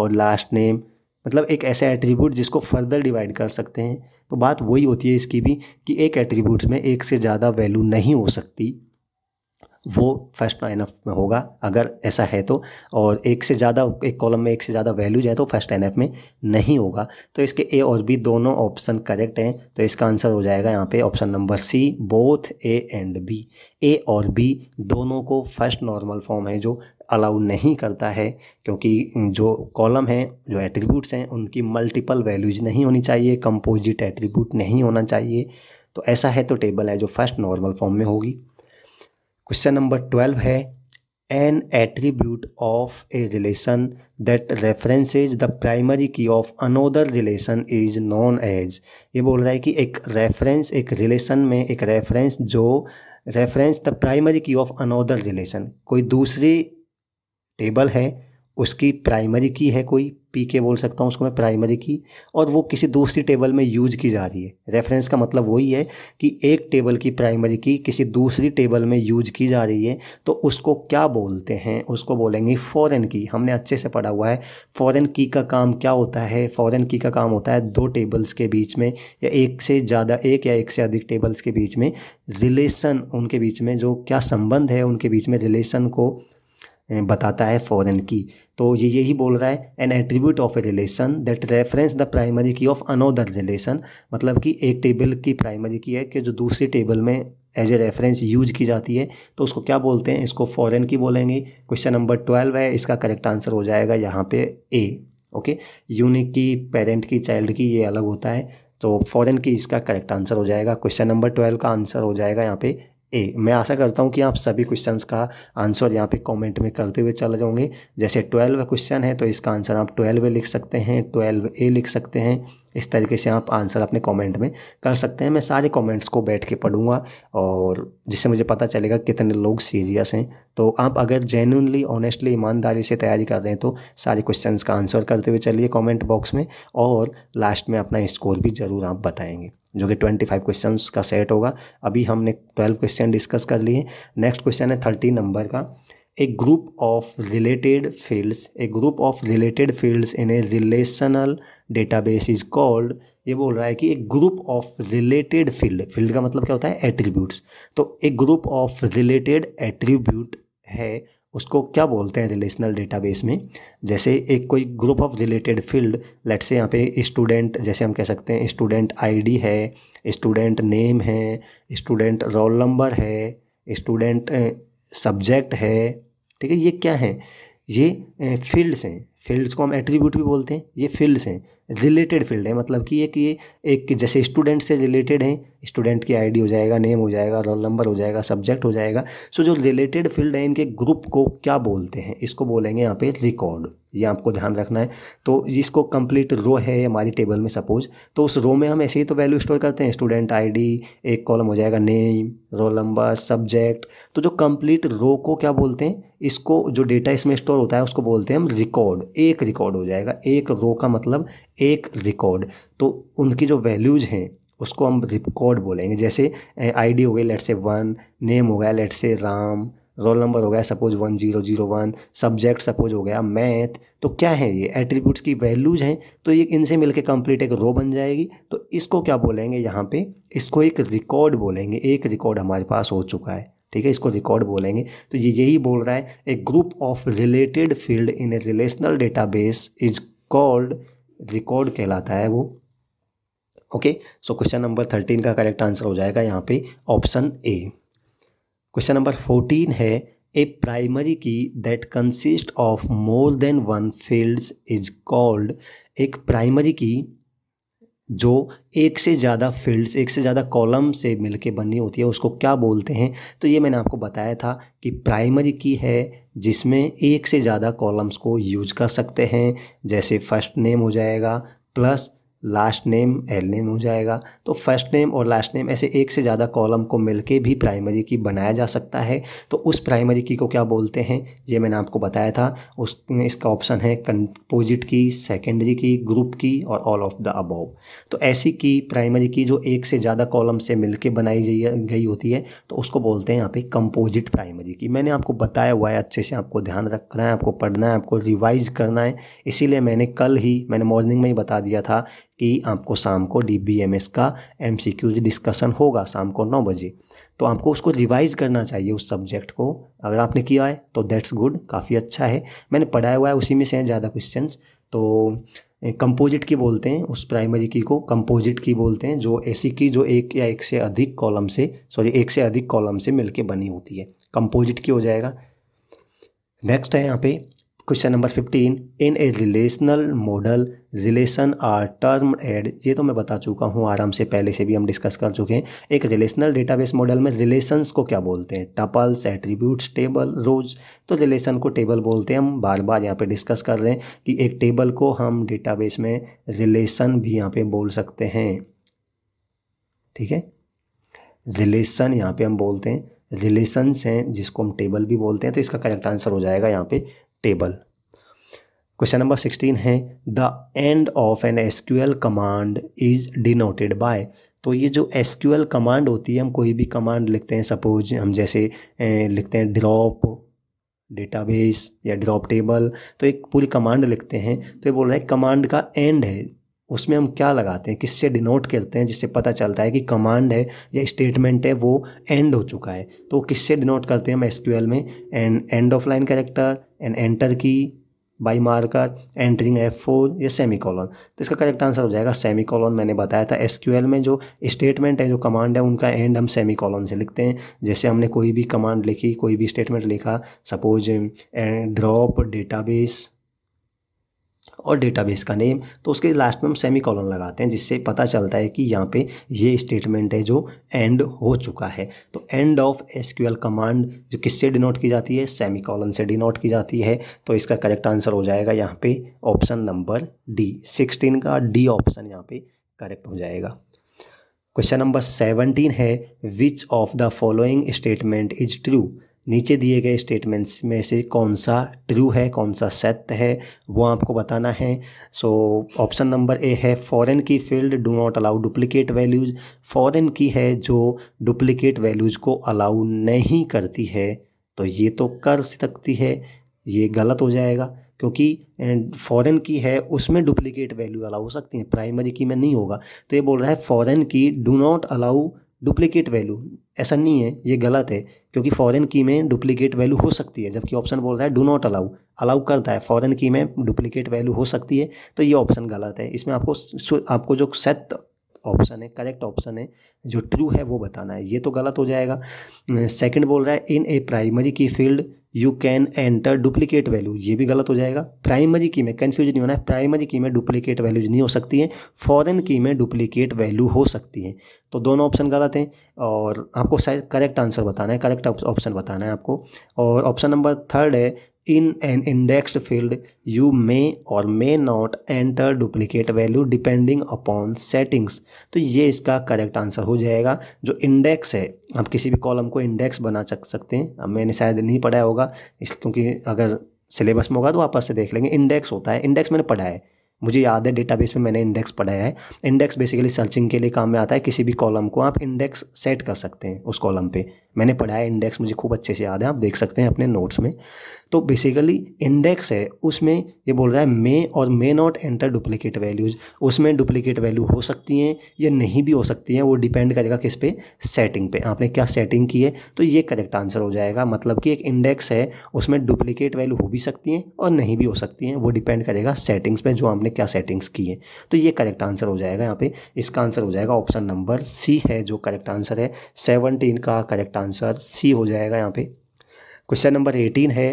और लास्ट नेम मतलब एक ऐसा एट्रीब्यूट जिसको फर्दर डिवाइड कर सकते हैं तो बात वही होती है इसकी भी कि एक एट्रीब्यूट में एक से ज़्यादा वैल्यू नहीं हो सकती वो फर्स्ट एन एफ में होगा अगर ऐसा है तो और एक से ज़्यादा एक कॉलम में एक से ज़्यादा वैल्यू जाए तो फर्स्ट एन एफ में नहीं होगा तो इसके ए और बी दोनों ऑप्शन करेक्ट हैं तो इसका आंसर हो जाएगा यहाँ पे option number C both A and B A और बी दोनों को फर्स्ट नॉर्मल फॉर्म है जो अलाउ नहीं करता है क्योंकि जो कॉलम है जो एट्रीब्यूट्स हैं उनकी मल्टीपल वैल्यूज नहीं होनी चाहिए कंपोजिट एट्रीब्यूट नहीं होना चाहिए तो ऐसा है तो टेबल है जो फर्स्ट नॉर्मल फॉर्म में होगी क्वेश्चन नंबर ट्वेल्व है an attribute of a relation that references the primary key of another relation is known as ये बोल रहा है कि एक रेफरेंस एक रिलेशन में एक रेफरेंस जो reference the primary key of another relation कोई दूसरी टेबल है उसकी प्राइमरी की है कोई पी के बोल सकता हूँ उसको मैं प्राइमरी की और वो किसी दूसरी टेबल में यूज की जा रही है रेफरेंस का मतलब वही है कि एक टेबल की प्राइमरी की किसी दूसरी टेबल में यूज की जा रही है तो उसको क्या बोलते हैं उसको बोलेंगे फॉरेन की हमने अच्छे से पढ़ा हुआ है फॉरेन की का काम क्या होता है फॉरेन की का काम होता है दो टेबल्स के बीच में या एक से ज़्यादा एक या एक से अधिक टेबल्स के बीच में रिलेशन उनके बीच में जो क्या संबंध है उनके बीच में रिलेशन को बताता है फॉरेन की तो ये यही बोल रहा है an attribute of a relation that reference the primary key of another relation मतलब कि एक टेबल की प्राइमरी की है कि जो दूसरी टेबल में एज ए रेफरेंस यूज की जाती है तो उसको क्या बोलते हैं इसको फॉरेन की बोलेंगे क्वेश्चन नंबर ट्वेल्व है इसका करेक्ट आंसर हो जाएगा यहाँ पे A okay unique key parent key child key ये अलग होता है तो फॉरेन की इसका करेक्ट आंसर हो जाएगा क्वेश्चन नंबर ट्वेल्व का आंसर हो जाएगा यहाँ पे ए मैं आशा करता हूँ कि आप सभी क्वेश्चन का आंसर यहाँ पे कमेंट में करते हुए चल रहे होंगे जैसे ट्वेल्व क्वेश्चन है तो इसका आंसर आप ट्वेल्व लिख सकते हैं ट्वेल्व ए लिख सकते हैं इस तरीके से आप आंसर अपने कमेंट में कर सकते हैं मैं सारे कमेंट्स को बैठ के पढ़ूंगा और जिससे मुझे पता चलेगा कितने लोग सीरियस हैं तो आप अगर जेन्यूनली ऑनेस्टली ईमानदारी से तैयारी कर रहे हैं तो सारे क्वेश्चंस का आंसर करते हुए चलिए कमेंट बॉक्स में और लास्ट में अपना स्कोर भी ज़रूर आप बताएंगे जो कि ट्वेंटी फाइव क्वेश्चन का सेट होगा अभी हमने ट्वेल्व क्वेश्चन डिस्कस कर लिए नेक्स्ट क्वेश्चन है थर्टी नंबर का a group of related fields a group of related fields in a relational database is called ये बोल रहा है कि एक group of related field field का मतलब क्या होता है एट्रीब्यूट्स तो एक ग्रुप ऑफ रिलेटेड एट्रीब्यूट है उसको क्या बोलते हैं रिलेशनल डेटाबेस में जैसे एक कोई group of related field let say यहाँ पे स्टूडेंट जैसे हम कह सकते हैं स्टूडेंट आईडी है स्टूडेंट नेम है स्टूडेंट रोल नंबर है स्टूडेंट सब्जेक्ट है ठीक है ये क्या है ये फील्ड्स हैं फील्ड्स को हम एट्रीब्यूट भी बोलते हैं ये फील्ड्स हैं रिलेटेड फील्ड है मतलब कि एक ये एक जैसे स्टूडेंट से रिलेटेड है स्टूडेंट की आईडी हो जाएगा नेम हो जाएगा रोल नंबर हो जाएगा सब्जेक्ट हो जाएगा सो जो रिलेटेड फील्ड है इनके ग्रुप को क्या बोलते हैं इसको बोलेंगे यहाँ पे रिकॉर्ड ये आपको ध्यान रखना है तो जिसको कंप्लीट रो है हमारी टेबल में सपोज तो उस रो में हम ऐसे ही तो वैल्यू स्टोर करते हैं स्टूडेंट आईडी एक कॉलम हो जाएगा नेम रोल नंबर सब्जेक्ट तो जो कंप्लीट रो को क्या बोलते हैं इसको जो डेटा इसमें स्टोर होता है उसको बोलते हैं हम रिकॉर्ड एक रिकॉर्ड हो जाएगा एक रो का मतलब एक रिकॉर्ड तो उनकी जो वैल्यूज़ हैं उसको हम रिकॉर्ड बोलेंगे जैसे आईडी हो गई लेट से वन नेम हो गया लेट से राम रोल नंबर हो गया suppose one zero zero one subject suppose हो गया मैथ तो क्या है ये एट्रीब्यूट्स की वैल्यूज हैं तो ये इनसे मिलके कंप्लीट एक रो बन जाएगी तो इसको क्या बोलेंगे यहाँ पे इसको एक रिकॉर्ड बोलेंगे एक रिकॉर्ड हमारे पास हो चुका है ठीक है इसको रिकॉर्ड बोलेंगे तो ये यही बोल रहा है a group of related field in a relational database is called record कहलाता है वो okay so question number thirteen का करेक्ट आंसर हो जाएगा यहाँ पे option A question number fourteen है a primary key that consist of more than one fields is called एक प्राइमरी की जो एक से ज़्यादा फील्ड्स एक से ज़्यादा कॉलम से मिलके बनी होती है उसको क्या बोलते हैं तो ये मैंने आपको बताया था कि प्राइमरी की है जिसमें एक से ज़्यादा कॉलम्स को यूज कर सकते हैं जैसे फर्स्ट नेम हो जाएगा plus last name L name हो जाएगा तो फर्स्ट नेम और लास्ट नेम ऐसे एक से ज़्यादा कॉलम को मिलके भी प्राइमरी की बनाया जा सकता है तो उस प्राइमरी की को क्या बोलते हैं ये मैंने आपको बताया था उस इसका ऑप्शन है कंपोजिट की सेकेंडरी की ग्रुप की और ऑल ऑफ द अबोव तो ऐसी की प्राइमरी की जो एक से ज़्यादा कॉलम से मिल बनाई गई होती है तो उसको बोलते हैं यहाँ पर कंपोजिट प्राइमरी की मैंने आपको बताया हुआ है अच्छे से आपको ध्यान रखना है आपको पढ़ना है आपको रिवाइज़ करना है इसीलिए मैंने कल ही मैंने मॉर्निंग में ही बता दिया था कि आपको शाम को डी बी एम एस का एम सी डिस्कशन होगा शाम को नौ बजे तो आपको उसको रिवाइज करना चाहिए उस सब्जेक्ट को अगर आपने किया है तो दैट्स गुड काफ़ी अच्छा है मैंने पढ़ाया हुआ है उसी में से हैं ज़्यादा क्वेश्चन तो कंपोजिट की बोलते हैं उस प्राइमरी की को कंपोजिट की बोलते हैं जो ऐसी की जो एक या एक से अधिक कॉलम से सॉरी एक से अधिक कॉलम से मिलके बनी होती है कंपोजिट की हो जाएगा नेक्स्ट है यहाँ पे question number fifteen in a relational model relation are termed ये तो मैं बता चुका हूँ आराम से पहले से भी हम डिस्कस कर चुके हैं एक रिलेशनल डेटाबेस मॉडल में रिलेशंस को क्या बोलते हैं टपल्स एट्रीब्यूट्स टेबल रोज तो रिलेशन को टेबल बोलते हैं हम बार बार यहाँ पे डिस्कस कर रहे हैं कि एक टेबल को हम डेटाबेस में रिलेशन भी यहाँ पे बोल सकते हैं ठीक है रिलेशन यहाँ पे हम बोलते हैं रिलेशंस हैं जिसको हम टेबल भी बोलते हैं तो इसका करेक्ट आंसर हो जाएगा यहाँ पे टेबल क्वेश्चन नंबर सिक्सटीन है the end of N S command is denoted by तो ये जो एस कमांड होती है हम कोई भी कमांड लिखते हैं सपोज हम जैसे लिखते हैं ड्रॉप डेटाबेस या ड्रॉप टेबल तो एक पूरी कमांड लिखते हैं तो ये बोल रहा है कमांड का एंड है उसमें हम क्या लगाते हैं किससे डिनोट करते हैं जिससे पता चलता है कि कमांड है या स्टेटमेंट है वो एंड हो चुका है तो किससे डिनोट करते हैं हम एस में end end of line character and enter key by marker entering F four या सेमी कॉलोन तो इसका करेक्ट आंसर हो जाएगा सेमी कॉलोन मैंने बताया था एस में जो स्टेटमेंट है जो कमांड है उनका एंड हम सेमी कॉलोन से लिखते हैं जैसे हमने कोई भी कमांड लिखी कोई भी स्टेटमेंट लिखा सपोज ड्रॉप डेटाबेस और डेटाबेस का नेम तो उसके लास्ट में हम सेमी कॉलन लगाते हैं जिससे पता चलता है कि यहाँ पे ये स्टेटमेंट है जो एंड हो चुका है तो एंड ऑफ एस कमांड जो किससे डिनोट की जाती है सेमी कॉलन से डिनोट की जाती है तो इसका करेक्ट आंसर हो जाएगा यहाँ पे ऑप्शन नंबर डी सिक्सटीन का डी ऑप्शन यहाँ पे करेक्ट हो जाएगा क्वेश्चन नंबर सेवनटीन है which of the following statement is true नीचे दिए गए स्टेटमेंट्स में से कौन सा ट्रू है कौन सा सत्य है वो आपको बताना है सो ऑप्शन नंबर ए है foreign key field do not allow duplicate values foreign key है जो डुप्लीकेट वैल्यूज़ को अलाउ नहीं करती है तो ये तो कर सकती है ये गलत हो जाएगा क्योंकि फॉरेन की है उसमें डुप्लीकेट वैल्यू अलाउ हो सकती है प्राइमरी की में नहीं होगा तो ये बोल रहा है foreign key do not allow duplicate value ऐसा नहीं है ये गलत है क्योंकि फॉरेन की में डुप्लीकेट वैल्यू हो सकती है जबकि ऑप्शन बोल रहा है डू नॉट अलाउ अलाउ करता है फॉरेन की में डुप्लीकेट वैल्यू हो सकती है तो ये ऑप्शन गलत है इसमें आपको आपको जो सत्य ऑप्शन है करेक्ट ऑप्शन है जो ट्रू है वो बताना है ये तो गलत हो जाएगा सेकंड बोल रहा है in a primary key field you can enter duplicate value ये भी गलत हो जाएगा प्राइमरी की में कन्फ्यूज नहीं होना है प्राइमरी की में डुप्लीकेट वैल्यूज नहीं हो सकती हैं फॉरन की में डुप्लीकेट वैल्यू हो सकती है तो दोनों ऑप्शन गलत हैं और आपको करेक्ट आंसर बताना है करेक्ट ऑप्शन बताना है आपको और ऑप्शन नंबर थर्ड है in an indexed field you may or may not enter duplicate value depending upon settings तो ये इसका करेक्ट आंसर हो जाएगा जो इंडेक्स है आप किसी भी कॉलम को इंडेक्स बना सकते हैं अब मैंने शायद नहीं पढ़ाया होगा इस क्योंकि अगर सिलेबस में होगा तो आपस से देख लेंगे इंडेक्स होता है इंडेक्स मैंने पढ़ा है मुझे याद है डेटाबेस में मैंने इंडेक्स पढ़ाया है इंडेक्स बेसिकली सर्चिंग के लिए काम में आता है किसी भी कॉलम को आप इंडेक्स सेट कर सकते हैं उस कॉलम पे मैंने पढ़ा है इंडेक्स मुझे खूब अच्छे से याद है आप देख सकते हैं अपने नोट्स में तो बेसिकली इंडेक्स है उसमें ये बोल रहा है मे और may not enter duplicate values उसमें डुप्लीकेट वैल्यू हो सकती हैं या नहीं भी हो सकती हैं वो डिपेंड करेगा किस पे सेटिंग पे आपने क्या सेटिंग की है तो ये करेक्ट आंसर हो जाएगा मतलब कि एक इंडेक्स है उसमें डुप्लीकेट वैल्यू हो भी सकती हैं और नहीं भी हो सकती हैं वो डिपेंड करेगा सेटिंग्स पर जो आपने क्या सेटिंग्स की है तो ये करेक्ट आंसर हो जाएगा यहाँ पे इसका आंसर हो जाएगा ऑप्शन नंबर सी है जो करेक्ट आंसर है सेवनटीन का करेक्ट आंसर आंसर सी हो जाएगा यहाँ पे क्वेश्चन नंबर एटीन है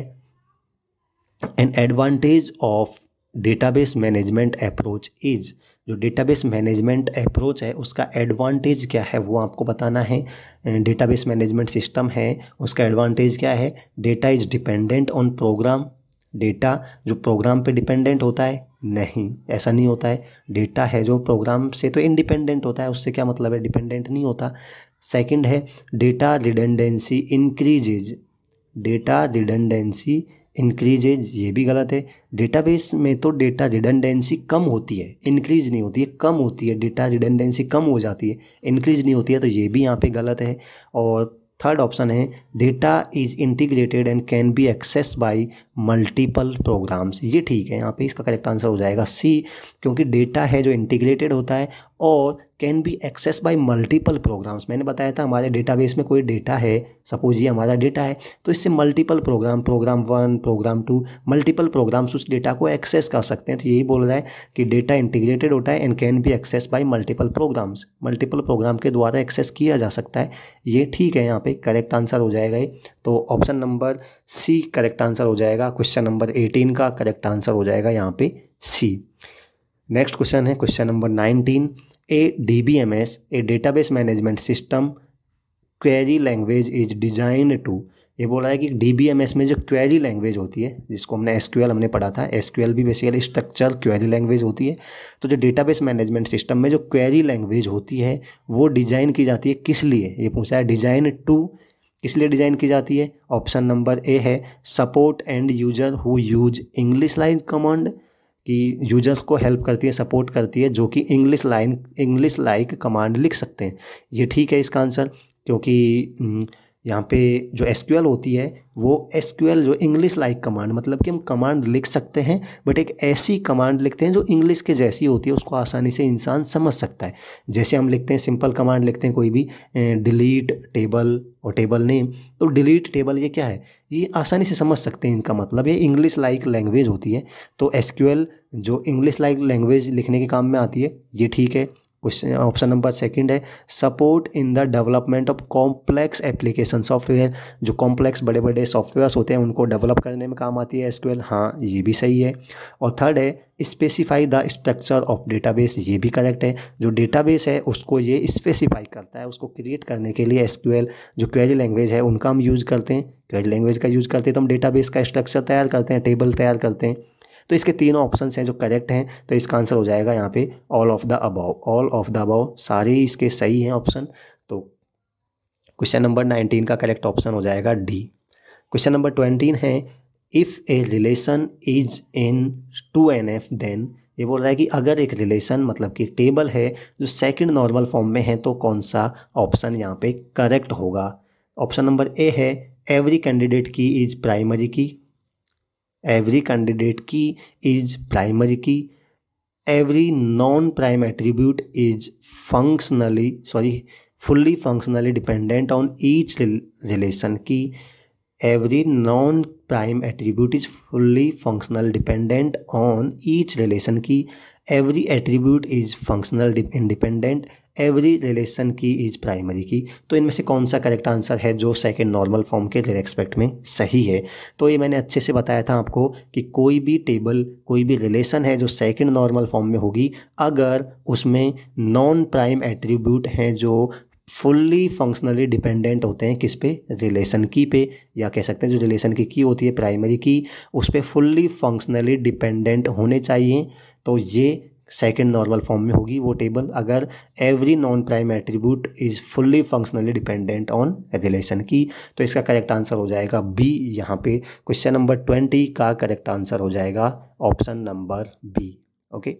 an advantage of database management approach is जो डेटाबेस मैनेजमेंट अप्रोच है उसका एडवांटेज क्या है वो आपको बताना है डेटाबेस मैनेजमेंट सिस्टम है उसका एडवांटेज क्या है data is dependent on program data जो प्रोग्राम पे डिपेंडेंट होता है नहीं ऐसा नहीं होता है डेटा है जो प्रोग्राम से तो इंडिपेंडेंट होता है उससे क्या मतलब है डिपेंडेंट नहीं होता सेकंड है data redundancy increases data redundancy increases ये भी गलत है डेटाबेस में तो डेटा रिडेंडेंसी कम होती है इंक्रीज नहीं होती है कम होती है डेटा रिडेंडेंसी कम हो जाती है इंक्रीज नहीं होती है तो ये भी यहाँ पे गलत है और थर्ड ऑप्शन है data is integrated and can be access by multiple programs ये ठीक है यहाँ पे इसका करेक्ट आंसर हो जाएगा सी क्योंकि डेटा है जो इंटीग्रेटेड होता है और can be access by multiple programs मैंने बताया था हमारे डेटाबेस में कोई डेटा है सपोज ये हमारा डेटा है तो इससे multiple program program one program two multiple programs उस डेटा को एक्सेस कर सकते हैं तो यही बोल रहा है कि डेटा इंटीग्रेटेड होता है and can be access by multiple programs multiple program के द्वारा एक्सेस किया जा सकता है ये ठीक है यहाँ पे करेक्ट आंसर हो जाएगा ये तो option number C correct answer हो जाएगा जाएगा क्वेश्चन नंबर एटीन का करेक्ट आंसर हो जाएगा यहाँ पे सी नेक्स्ट क्वेश्चन है question number nineteen A D B M S A database management system query language is design to ये बोला है कि डी बी एम एस में जो क्वेरी लैंग्वेज होती है जिसको हमने एस क्यू एल हमने पढ़ा था एस क्यू एल भी बेसिकली स्ट्रक्चर क्वेरी लैंग्वेज होती है तो जो डेटाबेस मैनेजमेंट सिस्टम में जो क्वेरी लैंग्वेज होती है वो डिज़ाइन की जाती है किस लिए ये पूछा है डिज़ाइन टू इसलिए डिज़ाइन की जाती है ऑप्शन नंबर ए है support and user who use English line command कि यूजर्स को हेल्प करती है सपोर्ट करती है जो कि English line English like command लिख सकते हैं ये ठीक है इसका आंसर क्योंकि हम्म, यहाँ पे जो एस होती है वो एस जो इंग्लिश लाइक कमांड मतलब कि हम कमांड लिख सकते हैं बट एक ऐसी कमांड लिखते हैं जो इंग्लिश के जैसी होती है उसको आसानी से इंसान समझ सकता है जैसे हम लिखते हैं सिंपल कमांड लिखते हैं कोई भी डिलीट टेबल और टेबल नेम तो डिलीट टेबल ये क्या है ये आसानी से समझ सकते हैं इनका मतलब ये इंग्लिश लाइक लैंग्वेज होती है तो एस जो इंग्लिश लाइक लैंग्वेज लिखने के काम में आती है ये ठीक है क्वेश्चन ऑप्शन नंबर सेकंड है support in the development of complex application software जो कॉम्प्लेक्स बड़े बड़े सॉफ्टवेयर्स होते हैं उनको डेवलप करने में काम आती है एस ट्वेल्व हाँ ये भी सही है और थर्ड है specify the structure of database ये भी करेक्ट है जो डेटाबेस है उसको ये स्पेसिफाई करता है उसको क्रिएट करने के लिए एसक्यूएल जो क्वेरी लैंग्वेज है उनका हम यूज़ करते हैं क्वेरी लैंग्वेज का यूज़ करते हैं तो हम डेटाबेस का स्ट्रक्चर तैयार करते हैं टेबल तैयार करते हैं तो इसके तीनों ऑप्शन हैं जो करेक्ट हैं तो इसका आंसर हो जाएगा यहाँ पे all of the above all of the above सारे इसके सही हैं ऑप्शन तो क्वेश्चन नंबर नाइनटीन का करेक्ट ऑप्शन हो जाएगा डी क्वेश्चन नंबर ट्वेंटीन है if a relation is in two N F then ये बोल रहा है कि अगर एक रिलेशन मतलब कि टेबल है जो सेकंड नॉर्मल फॉर्म में है तो कौन सा ऑप्शन यहाँ पे करेक्ट होगा ऑप्शन नंबर ए है every candidate key is primary key every candidate key is primary key every non prime attribute is functionally sorry fully functionally dependent on each relation key every non prime attribute is fully functional dependent on each relation key every attribute is functional independent every relation key is primary key तो इनमें से कौन सा correct answer है जो second normal form के respect में सही है तो ये मैंने अच्छे से बताया था आपको कि कोई भी टेबल कोई भी रिलेशन है जो सेकेंड नॉर्मल फॉर्म में होगी अगर उसमें नॉन प्राइम एट्रीब्यूट हैं जो फुल्ली फंक्शनली डिपेंडेंट होते हैं किस पे रिलेशन की पे या कह सकते हैं जो रिलेशन की की होती है प्राइमरी की उस पर फुल्ली फंक्शनली डिपेंडेंट होने चाहिए तो ये सेकेंड नॉर्मल फॉर्म में होगी वो टेबल अगर every non prime attribute is fully functionally dependent on relation key तो इसका करेक्ट आंसर हो जाएगा बी यहाँ पे क्वेश्चन नंबर ट्वेंटी का करेक्ट आंसर हो जाएगा option number B okay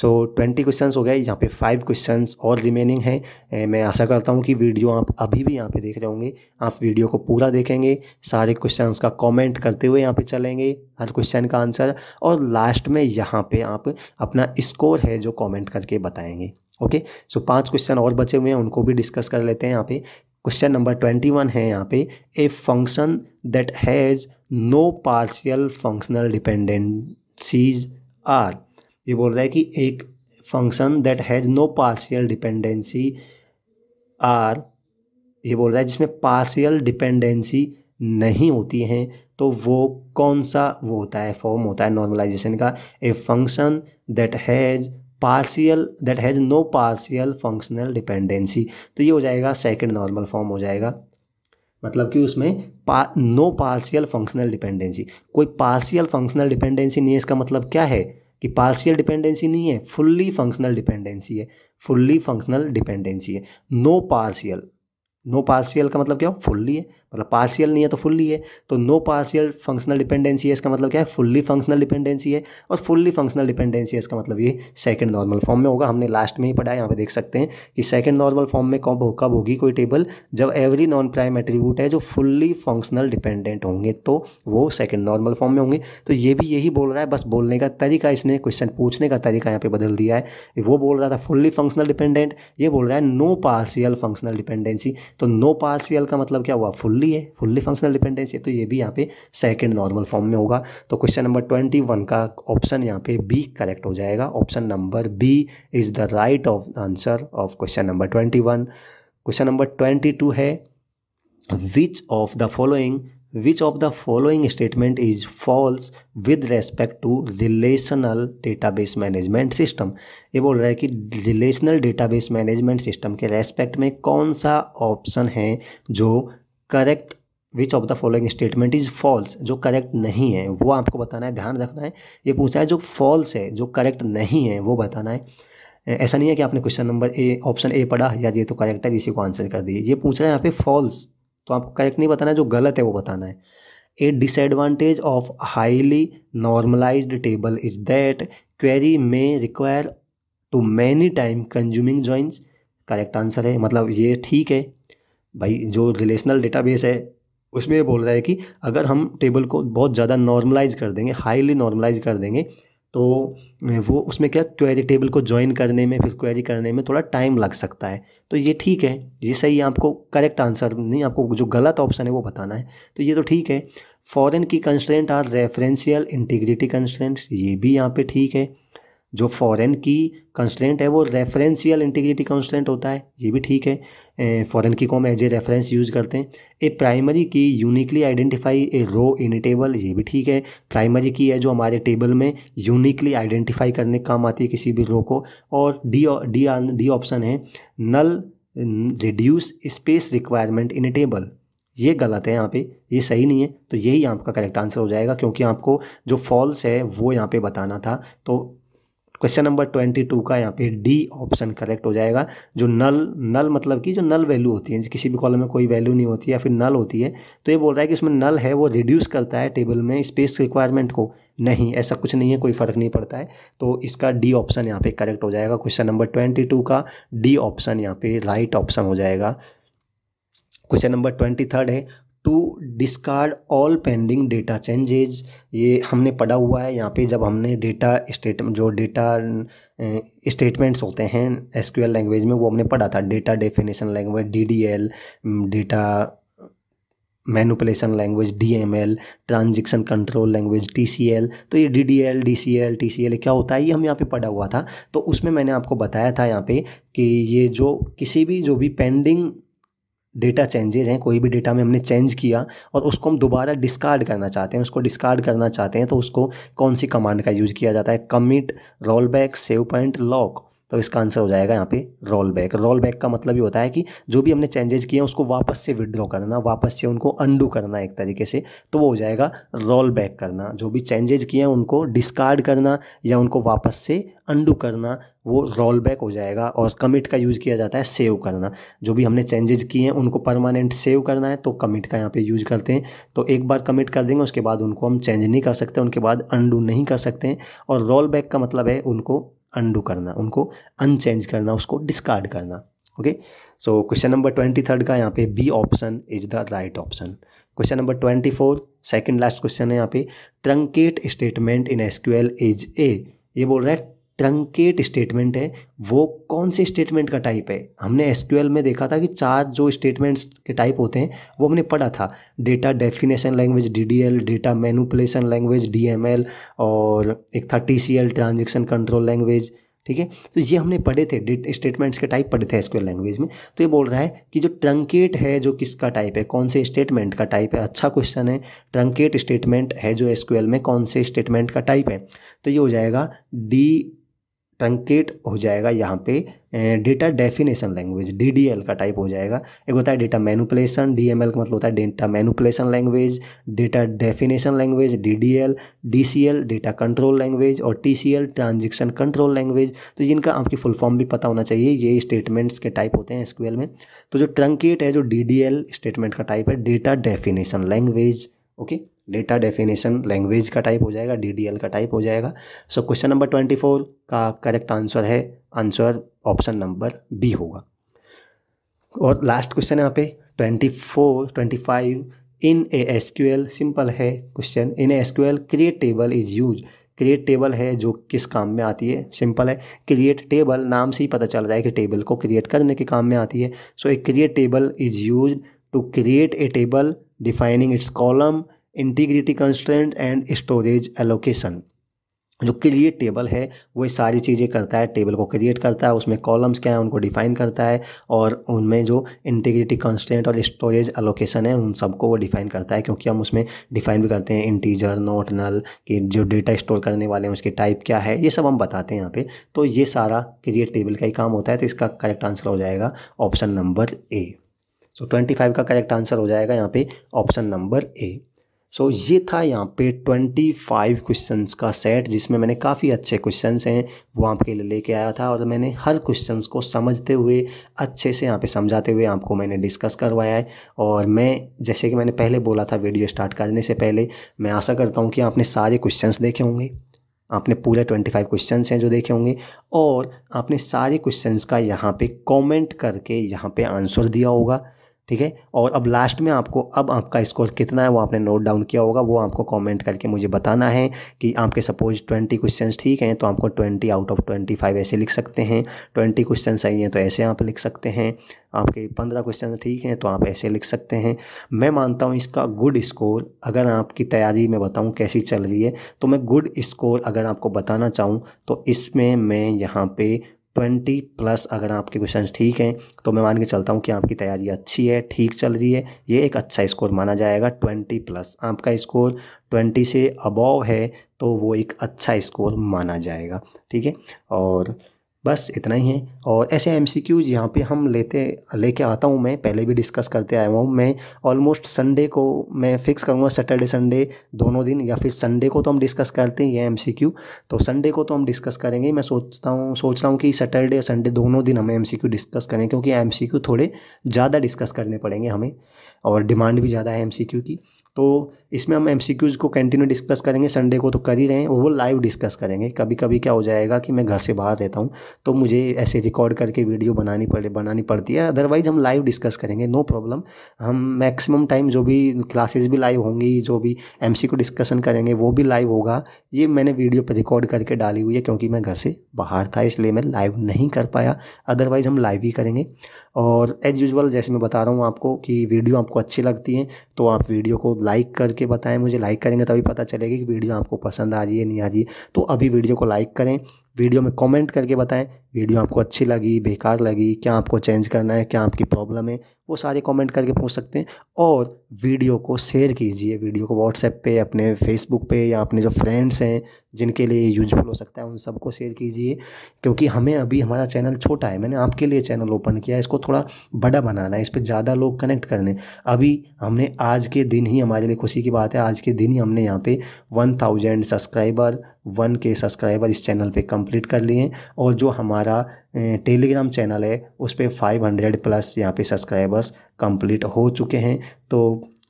so twenty question हो गए यहाँ पे फाइव क्वेश्चन और रिमेनिंग हैं eh, मैं आशा करता हूँ कि वीडियो आप अभी भी यहाँ पे देख रहे होंगे आप वीडियो को पूरा देखेंगे सारे क्वेश्चन का कमेंट करते हुए यहाँ पे चलेंगे हर क्वेश्चन का आंसर और लास्ट में यहाँ पे आप अपना स्कोर है जो कमेंट करके बताएंगे ओके सो पाँच क्वेश्चन और बचे हुए हैं उनको भी डिस्कस कर लेते हैं यहाँ पे क्वेश्चन नंबर ट्वेंटी वन है यहाँ पे a function that has no partial functional dependencies are ये बोल रहा है कि एक function that has no partial dependency are ये बोल रहा है जिसमें पार्शियल डिपेंडेंसी नहीं होती हैं तो वो कौन सा वो होता है फॉर्म होता है नॉर्मलाइजेशन का a function that has partial that has no partial functional dependency तो ये हो जाएगा सेकेंड नॉर्मल फॉर्म हो जाएगा मतलब कि उसमें पा नो पार्शियल फंक्शनल डिपेंडेंसी कोई पार्शियल फंक्शनल डिपेंडेंसी नहीं है इसका मतलब क्या है कि पार्शियल डिपेंडेंसी नहीं है फुल्ली फंक्शनल डिपेंडेंसी है फुल्ली फंक्शनल डिपेंडेंसी है नो पार्शियल नो पार्शियल का मतलब क्या हो फुल्ली है मतलब पार्शियल नहीं है तो फुल्ली है तो नो पार्शियल फंक्शनल डिपेंडेंसी है इसका मतलब क्या है फुल्ली फंक्शनल डिपेंडेंसी है और फुल्ली फंक्शनल डिपेंडेंसी है इसका मतलब ये सेकंड नॉर्मल फॉर्म में होगा हमने लास्ट में ही पढ़ा है यहाँ पे देख सकते हैं कि सेकंड नॉर्मल फॉर्म में कब कब होगी कोई टेबल जब एवरी नॉन प्राइम एट्रीब्यूट है जो फुल्ली फंक्शनल डिपेंडेंट होंगे तो वो सेकेंड नॉर्मल फॉर्म में होंगे तो ये भी यही बोल रहा है बस बोलने का तरीका इसने क्वेश्चन पूछने का तरीका यहाँ पे बदल दिया है वो बोल रहा था फुल्ली फंक्शनल डिपेंडेंट ये बोल रहा है नो पार्शियल फंक्शनल डिपेंडेंसी तो नो पार्सियल का मतलब क्या हुआ फुल्ली है फुल्ली फंक्शनल डिपेंडेंसी तो ये भी यहाँ पे सेकेंड नॉर्मल फॉर्म में होगा तो क्वेश्चन नंबर ट्वेंटी वन का ऑप्शन यहाँ पे बी करेक्ट हो जाएगा option number B is the right of answer of question number twenty one question number twenty two है which of the following which of the following statement is false with respect to relational database management system ये बोल रहा है कि relational database management system के respect में कौन सा option है जो correct which of the following statement is false जो करेक्ट नहीं है वो आपको बताना है ध्यान रखना है ये पूछा है जो फॉल्स है जो करेक्ट नहीं है वो बताना है ऐसा नहीं है कि आपने question number A option A पढ़ा या ये तो करेक्ट है इसी को आंसर कर दिए ये पूछ रहा है यहाँ पे फॉल्स तो आपको करेक्ट नहीं बताना है जो गलत है वो बताना है a disadvantage of highly normalized table is that query may require too many time consuming joins correct answer है मतलब ये ठीक है भाई जो रिलेशनल डेटाबेस है उसमें बोल रहा है कि अगर हम टेबल को बहुत ज़्यादा नॉर्मलाइज कर देंगे हाईली नॉर्मलाइज कर देंगे तो वो उसमें क्या क्वेरी टेबल को ज्वाइन करने में फिर क्वेरी करने में थोड़ा टाइम लग सकता है तो ये ठीक है ये सही आपको करेक्ट आंसर नहीं आपको जो गलत ऑप्शन है वो बताना है तो ये तो ठीक है foreign key constraint or referential integrity constraint ये भी यहाँ पे ठीक है जो फॉरेन की कंस्टेंट है वो रेफरेंशियल इंटीग्रिटी कंस्टेंट होता है ये भी ठीक है फॉरेन की को हम एज ए रेफरेंस यूज करते हैं a primary key uniquely identify a row in a table ये भी ठीक है प्राइमरी की है जो हमारे टेबल में यूनिकली आइडेंटिफाई करने काम आती है किसी भी रो को और डी डी डी ऑप्शन है null reduce space requirement in a table ये गलत है यहाँ पे ये सही नहीं है तो यही आपका करेक्ट आंसर हो जाएगा क्योंकि आपको जो फॉल्स है वो यहाँ पे बताना था तो क्वेश्चन नंबर ट्वेंटी टू का यहाँ पे डी ऑप्शन करेक्ट हो जाएगा जो नल नल मतलब कि जो नल वैल्यू होती है किसी भी कॉलम में कोई वैल्यू नहीं होती या फिर नल होती है तो ये बोल रहा है कि उसमें नल है वो रिड्यूस करता है टेबल में स्पेस रिक्वायरमेंट को नहीं ऐसा कुछ नहीं है कोई फ़र्क नहीं पड़ता है तो इसका डी ऑप्शन यहाँ पे करेक्ट हो जाएगा क्वेश्चन नंबर ट्वेंटी टू का डी ऑप्शन यहाँ पे राइट ऑप्शन हो जाएगा क्वेश्चन नंबर ट्वेंटी थर्ड है to discard all pending data changes ये हमने पढ़ा हुआ है यहाँ पे जब हमने डेटा स्टेट जो डेटा स्टेटमेंट्स होते हैं एल लैंग्वेज में वो हमने पढ़ा था data definition language L data manipulation language D M L transaction control language T C L तो ये D D D L L C T C L क्या होता है ये हम यहाँ पे पढ़ा हुआ था तो उसमें मैंने आपको बताया था यहाँ पे कि ये जो किसी भी जो भी पेंडिंग डेटा चेंजेज हैं कोई भी डेटा में हमने चेंज किया और उसको हम दोबारा डिस्कार्ड करना चाहते हैं उसको डिस्कार्ड करना चाहते हैं तो उसको कौन सी कमांड का यूज़ किया जाता है commit roll back save point lock तो इसका आंसर हो जाएगा यहाँ पे रोल बैक रोल बैक का मतलब ये होता है कि जो भी हमने चेंजेज किए हैं उसको वापस से विड्रॉ करना वापस से उनको अंडू करना एक तरीके से तो वो हो जाएगा रोल बैक करना जो भी चेंजेज किए हैं उनको डिस्कार्ड करना या उनको वापस से अंडू करना वो रोल बैक हो जाएगा और कमिट का यूज़ किया जाता है सेव करना जो भी हमने चेंजेज किए हैं उनको परमानेंट सेव करना है तो कमिट का यहाँ पे यूज करते हैं तो एक बार कमिट कर देंगे उसके बाद उनको हम चेंज नहीं कर सकते उनके बाद अंडू नहीं कर सकते हैं और रोल बैक का मतलब है उनको अनडू करना उनको अनचेंज करना उसको डिस्कार्ड करना okay so question number twenty third का यहाँ पे B option is the right option question number twenty four second last question है यहाँ पे truncate statement in SQL is a ये बोल रहा है ट्रंकेट स्टेटमेंट है वो कौन से स्टेटमेंट का टाइप है हमने एस में देखा था कि चार जो स्टेटमेंट्स के टाइप होते हैं वो हमने पढ़ा था data definition language D D L data manipulation language L और एक था T C L transaction control language ठीक है तो ये हमने पढ़े थे स्टेटमेंट्स के टाइप पढ़े थे एसक्यूएल लैंग्वेज में तो ये बोल रहा है कि जो ट्रंकेट है जो किसका टाइप है कौन से स्टेटमेंट का टाइप है अच्छा क्वेश्चन है ट्रंकेट स्टेटमेंट है जो एसक्यूएल में कौन से स्टेटमेंट का टाइप है तो ये हो जाएगा डी ट्रंकेट हो जाएगा यहाँ पे डेटा डेफिनेशन लैंग्वेज डी का टाइप हो जाएगा एक होता है डेटा मैनुपलेसन डी का मतलब होता है data manipulation language data definition language D D L D data control language और T C transaction control language तो जिनका आपकी फुल फॉर्म भी पता होना चाहिए ये स्टेटमेंट्स के टाइप होते हैं स्क्वेल में तो जो ट्रंकेट है जो डी स्टेटमेंट का टाइप है data definition language okay data definition language का टाइप हो जाएगा डी का टाइप हो जाएगा so question number twenty four का करेक्ट आंसर है आंसर ऑप्शन नंबर बी होगा और लास्ट क्वेश्चन यहाँ पे twenty four twenty five in a S Q L simple है question in S Q L create table is use create table है जो किस काम में आती है सिंपल है क्रिएट टेबल नाम से ही पता चल रहा है कि टेबल को क्रिएट करने के काम में आती है so a create table is use to create a table defining its column integrity constant and storage allocation जो क्रिएट टेबल है वो सारी चीज़ें करता है टेबल को क्रिएट करता है उसमें कॉलम्स क्या हैं उनको डिफाइन करता है और उनमें जो इंटीग्रिटी कंस्टेंट और स्टोरेज एलोकेशन है उन सबको वो डिफाइन करता है क्योंकि हम उसमें डिफाइन भी करते हैं इंटीजर नोट नल कि जो डेटा स्टोर करने वाले हैं उसके टाइप क्या है ये सब हम बताते हैं यहाँ पर तो ये सारा क्रिएट टेबल का ही काम होता है तो इसका करेक्ट आंसर हो जाएगा option number A so twenty five का करेक्ट आंसर हो जाएगा यहाँ पर option number A so so, ये था यहाँ पे ट्वेंटी फाइव क्वेश्चन का सेट जिसमें मैंने काफ़ी अच्छे क्वेश्चंस हैं वो आपके लिए लेके आया था और मैंने हर क्वेश्चंस को समझते हुए अच्छे से यहाँ पे समझाते हुए आपको मैंने डिस्कस करवाया है और मैं जैसे कि मैंने पहले बोला था वीडियो स्टार्ट करने से पहले मैं आशा करता हूँ कि आपने सारे क्वेश्चन देखे होंगे आपने पूरे ट्वेंटी फाइव क्वेश्चन हैं जो देखे होंगे और आपने सारे क्वेश्चन का यहाँ पे कॉमेंट करके यहाँ पे आंसर दिया होगा ठीक है और अब लास्ट में आपको अब आपका स्कोर कितना है वो आपने नोट डाउन किया होगा वो आपको कमेंट करके मुझे बताना है कि आपके सपोज ट्वेंटी क्वेश्चन ठीक हैं तो आपको twenty out of twenty five ऐसे लिख सकते हैं ट्वेंटी क्वेश्चन सही हैं तो ऐसे आप लिख सकते हैं आपके पंद्रह क्वेश्चन ठीक हैं तो आप ऐसे लिख सकते हैं मैं मानता हूँ इसका गुड स्कोर अगर आपकी तैयारी में बताऊँ कैसी चल रही है तो मैं गुड स्कोर अगर आपको बताना चाहूँ तो इसमें मैं यहाँ पर ट्वेंटी प्लस अगर आपके क्वेश्चन ठीक हैं तो मैं मान के चलता हूँ कि आपकी तैयारी अच्छी है ठीक चल रही है ये एक अच्छा स्कोर माना जाएगा ट्वेंटी प्लस आपका स्कोर ट्वेंटी से अबव है तो वो एक अच्छा स्कोर माना जाएगा ठीक है और बस इतना ही है और ऐसे एम सी क्यूज़ यहाँ पर हम लेते लेके आता हूँ मैं पहले भी डिस्कस करते आया हूँ मैं ऑलमोस्ट संडे को मैं फिक्स करूँगा सैटरडे संडे दोनों दिन या फिर संडे को तो हम डिस्कस करते हैं ये एम सी क्यू तो संडे को तो हम डिस्कस करेंगे मैं सोचता हूँ सोच रहा हूँ कि सैटरडे और संडे दोनों दिन हमें एम सी क्यू डिस्कस करें क्योंकि एम सी क्यू थोड़े ज़्यादा डिस्कस करने पड़ेंगे हमें और डिमांड भी ज़्यादा है एम सी क्यू की तो इसमें हम एम को कंटिन्यू डिस्कस करेंगे संडे को तो कर ही रहे हैं वो लाइव डिस्कस करेंगे कभी कभी क्या हो जाएगा कि मैं घर से बाहर रहता हूँ तो मुझे ऐसे रिकॉर्ड करके वीडियो बनानी पड़े बनानी पड़ती है अदरवाइज़ हम लाइव डिस्कस करेंगे नो प्रॉब्लम हम मैक्सिमम टाइम जो भी क्लासेज भी लाइव होंगी जो भी एम डिस्कशन डिस्कसन करेंगे वो भी लाइव होगा ये मैंने वीडियो पर रिकॉर्ड करके डाली हुई है क्योंकि मैं घर से बाहर था इसलिए मैं लाइव नहीं कर पाया अदरवाइज़ हम लाइव ही करेंगे और एज़ यूजल जैसे मैं बता रहा हूँ आपको कि वीडियो आपको अच्छी लगती है तो आप वीडियो को लाइक करके बताएं मुझे लाइक करेंगे तभी पता चलेगा कि वीडियो आपको पसंद आ रही है नहीं आ रही है तो अभी वीडियो को लाइक करें वीडियो में कमेंट करके बताएं वीडियो आपको अच्छी लगी बेकार लगी क्या आपको चेंज करना है क्या आपकी प्रॉब्लम है वो सारे कमेंट करके पूछ सकते हैं और वीडियो को शेयर कीजिए वीडियो को व्हाट्सएप पे अपने फेसबुक पे या अपने जो फ्रेंड्स हैं जिनके लिए यूजफुल हो सकता है उन सबको शेयर कीजिए क्योंकि हमें अभी हमारा चैनल छोटा है मैंने आपके लिए चैनल ओपन किया इसको थोड़ा बड़ा बनाना है इस पर ज़्यादा लोग कनेक्ट करने अभी हमने आज के दिन ही हमारे लिए खुशी की बात है आज के दिन ही हमने यहाँ पर वन सब्सक्राइबर वन के सब्सक्राइबर इस चैनल पे कंप्लीट कर लिए और जो हमारा टेलीग्राम चैनल है उस पर फाइव हंड्रेड प्लस यहाँ पे सब्सक्राइबर्स कंप्लीट हो चुके हैं तो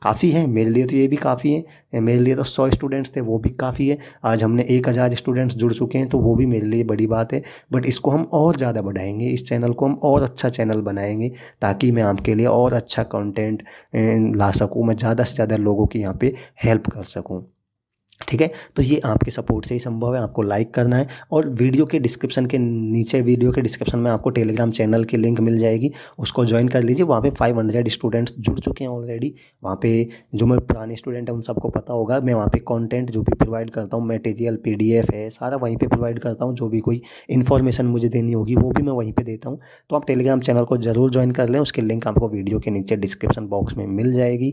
काफ़ी है मेरे लिए तो ये भी काफ़ी है मेरे लिए तो सौ स्टूडेंट्स थे वो भी काफ़ी है आज हमने एक हज़ार स्टूडेंट्स जुड़ चुके हैं तो वो भी मेरे लिए बड़ी बात है बट इसको हम और ज़्यादा बढ़ाएंगे इस चैनल को हम और अच्छा चैनल बनाएंगे ताकि मैं आपके लिए और अच्छा कंटेंट ला सकूँ मैं ज़्यादा से ज़्यादा लोगों की यहाँ पर हेल्प कर सकूँ ठीक है तो ये आपके सपोर्ट से ही संभव है आपको लाइक करना है और वीडियो के डिस्क्रिप्शन के नीचे वीडियो के डिस्क्रिप्शन में आपको टेलीग्राम चैनल की लिंक मिल जाएगी उसको ज्वाइन कर लीजिए वहाँ पे 500 स्टूडेंट्स जुड़ चुके हैं ऑलरेडी वहाँ पे जो मैं पुराने स्टूडेंट हैं उन सबको पता होगा मैं वहाँ पर कॉन्टेंट जो भी प्रोवाइड करता हूँ मेटेरियल पी है सारा वहीं पर प्रोवाइड करता हूँ जो भी कोई इन्फॉर्मेशन मुझे देनी होगी वो भी मैं वहीं पर देता हूँ तो आप टेलीग्राम चैनल को ज़रूर ज्वाइन कर लें उसकी लिंक आपको वीडियो के नीचे डिस्क्रिप्शन बॉक्स में मिल जाएगी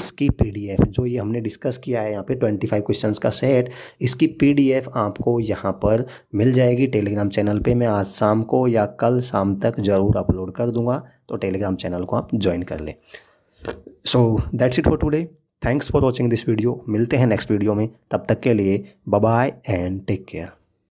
इसकी पी जो ये हमने डिस्कस किया है यहाँ पर ट्वेंटी फाइव क्वेश्चंस का सेट इसकी पीडीएफ आपको यहाँ पर मिल जाएगी टेलीग्राम चैनल पे मैं आज शाम को या कल शाम तक ज़रूर अपलोड कर दूंगा तो टेलीग्राम चैनल को आप ज्वाइन कर लें so that's it for today thanks for watching this video मिलते हैं नेक्स्ट वीडियो में तब तक के लिए बाय एंड टेक केयर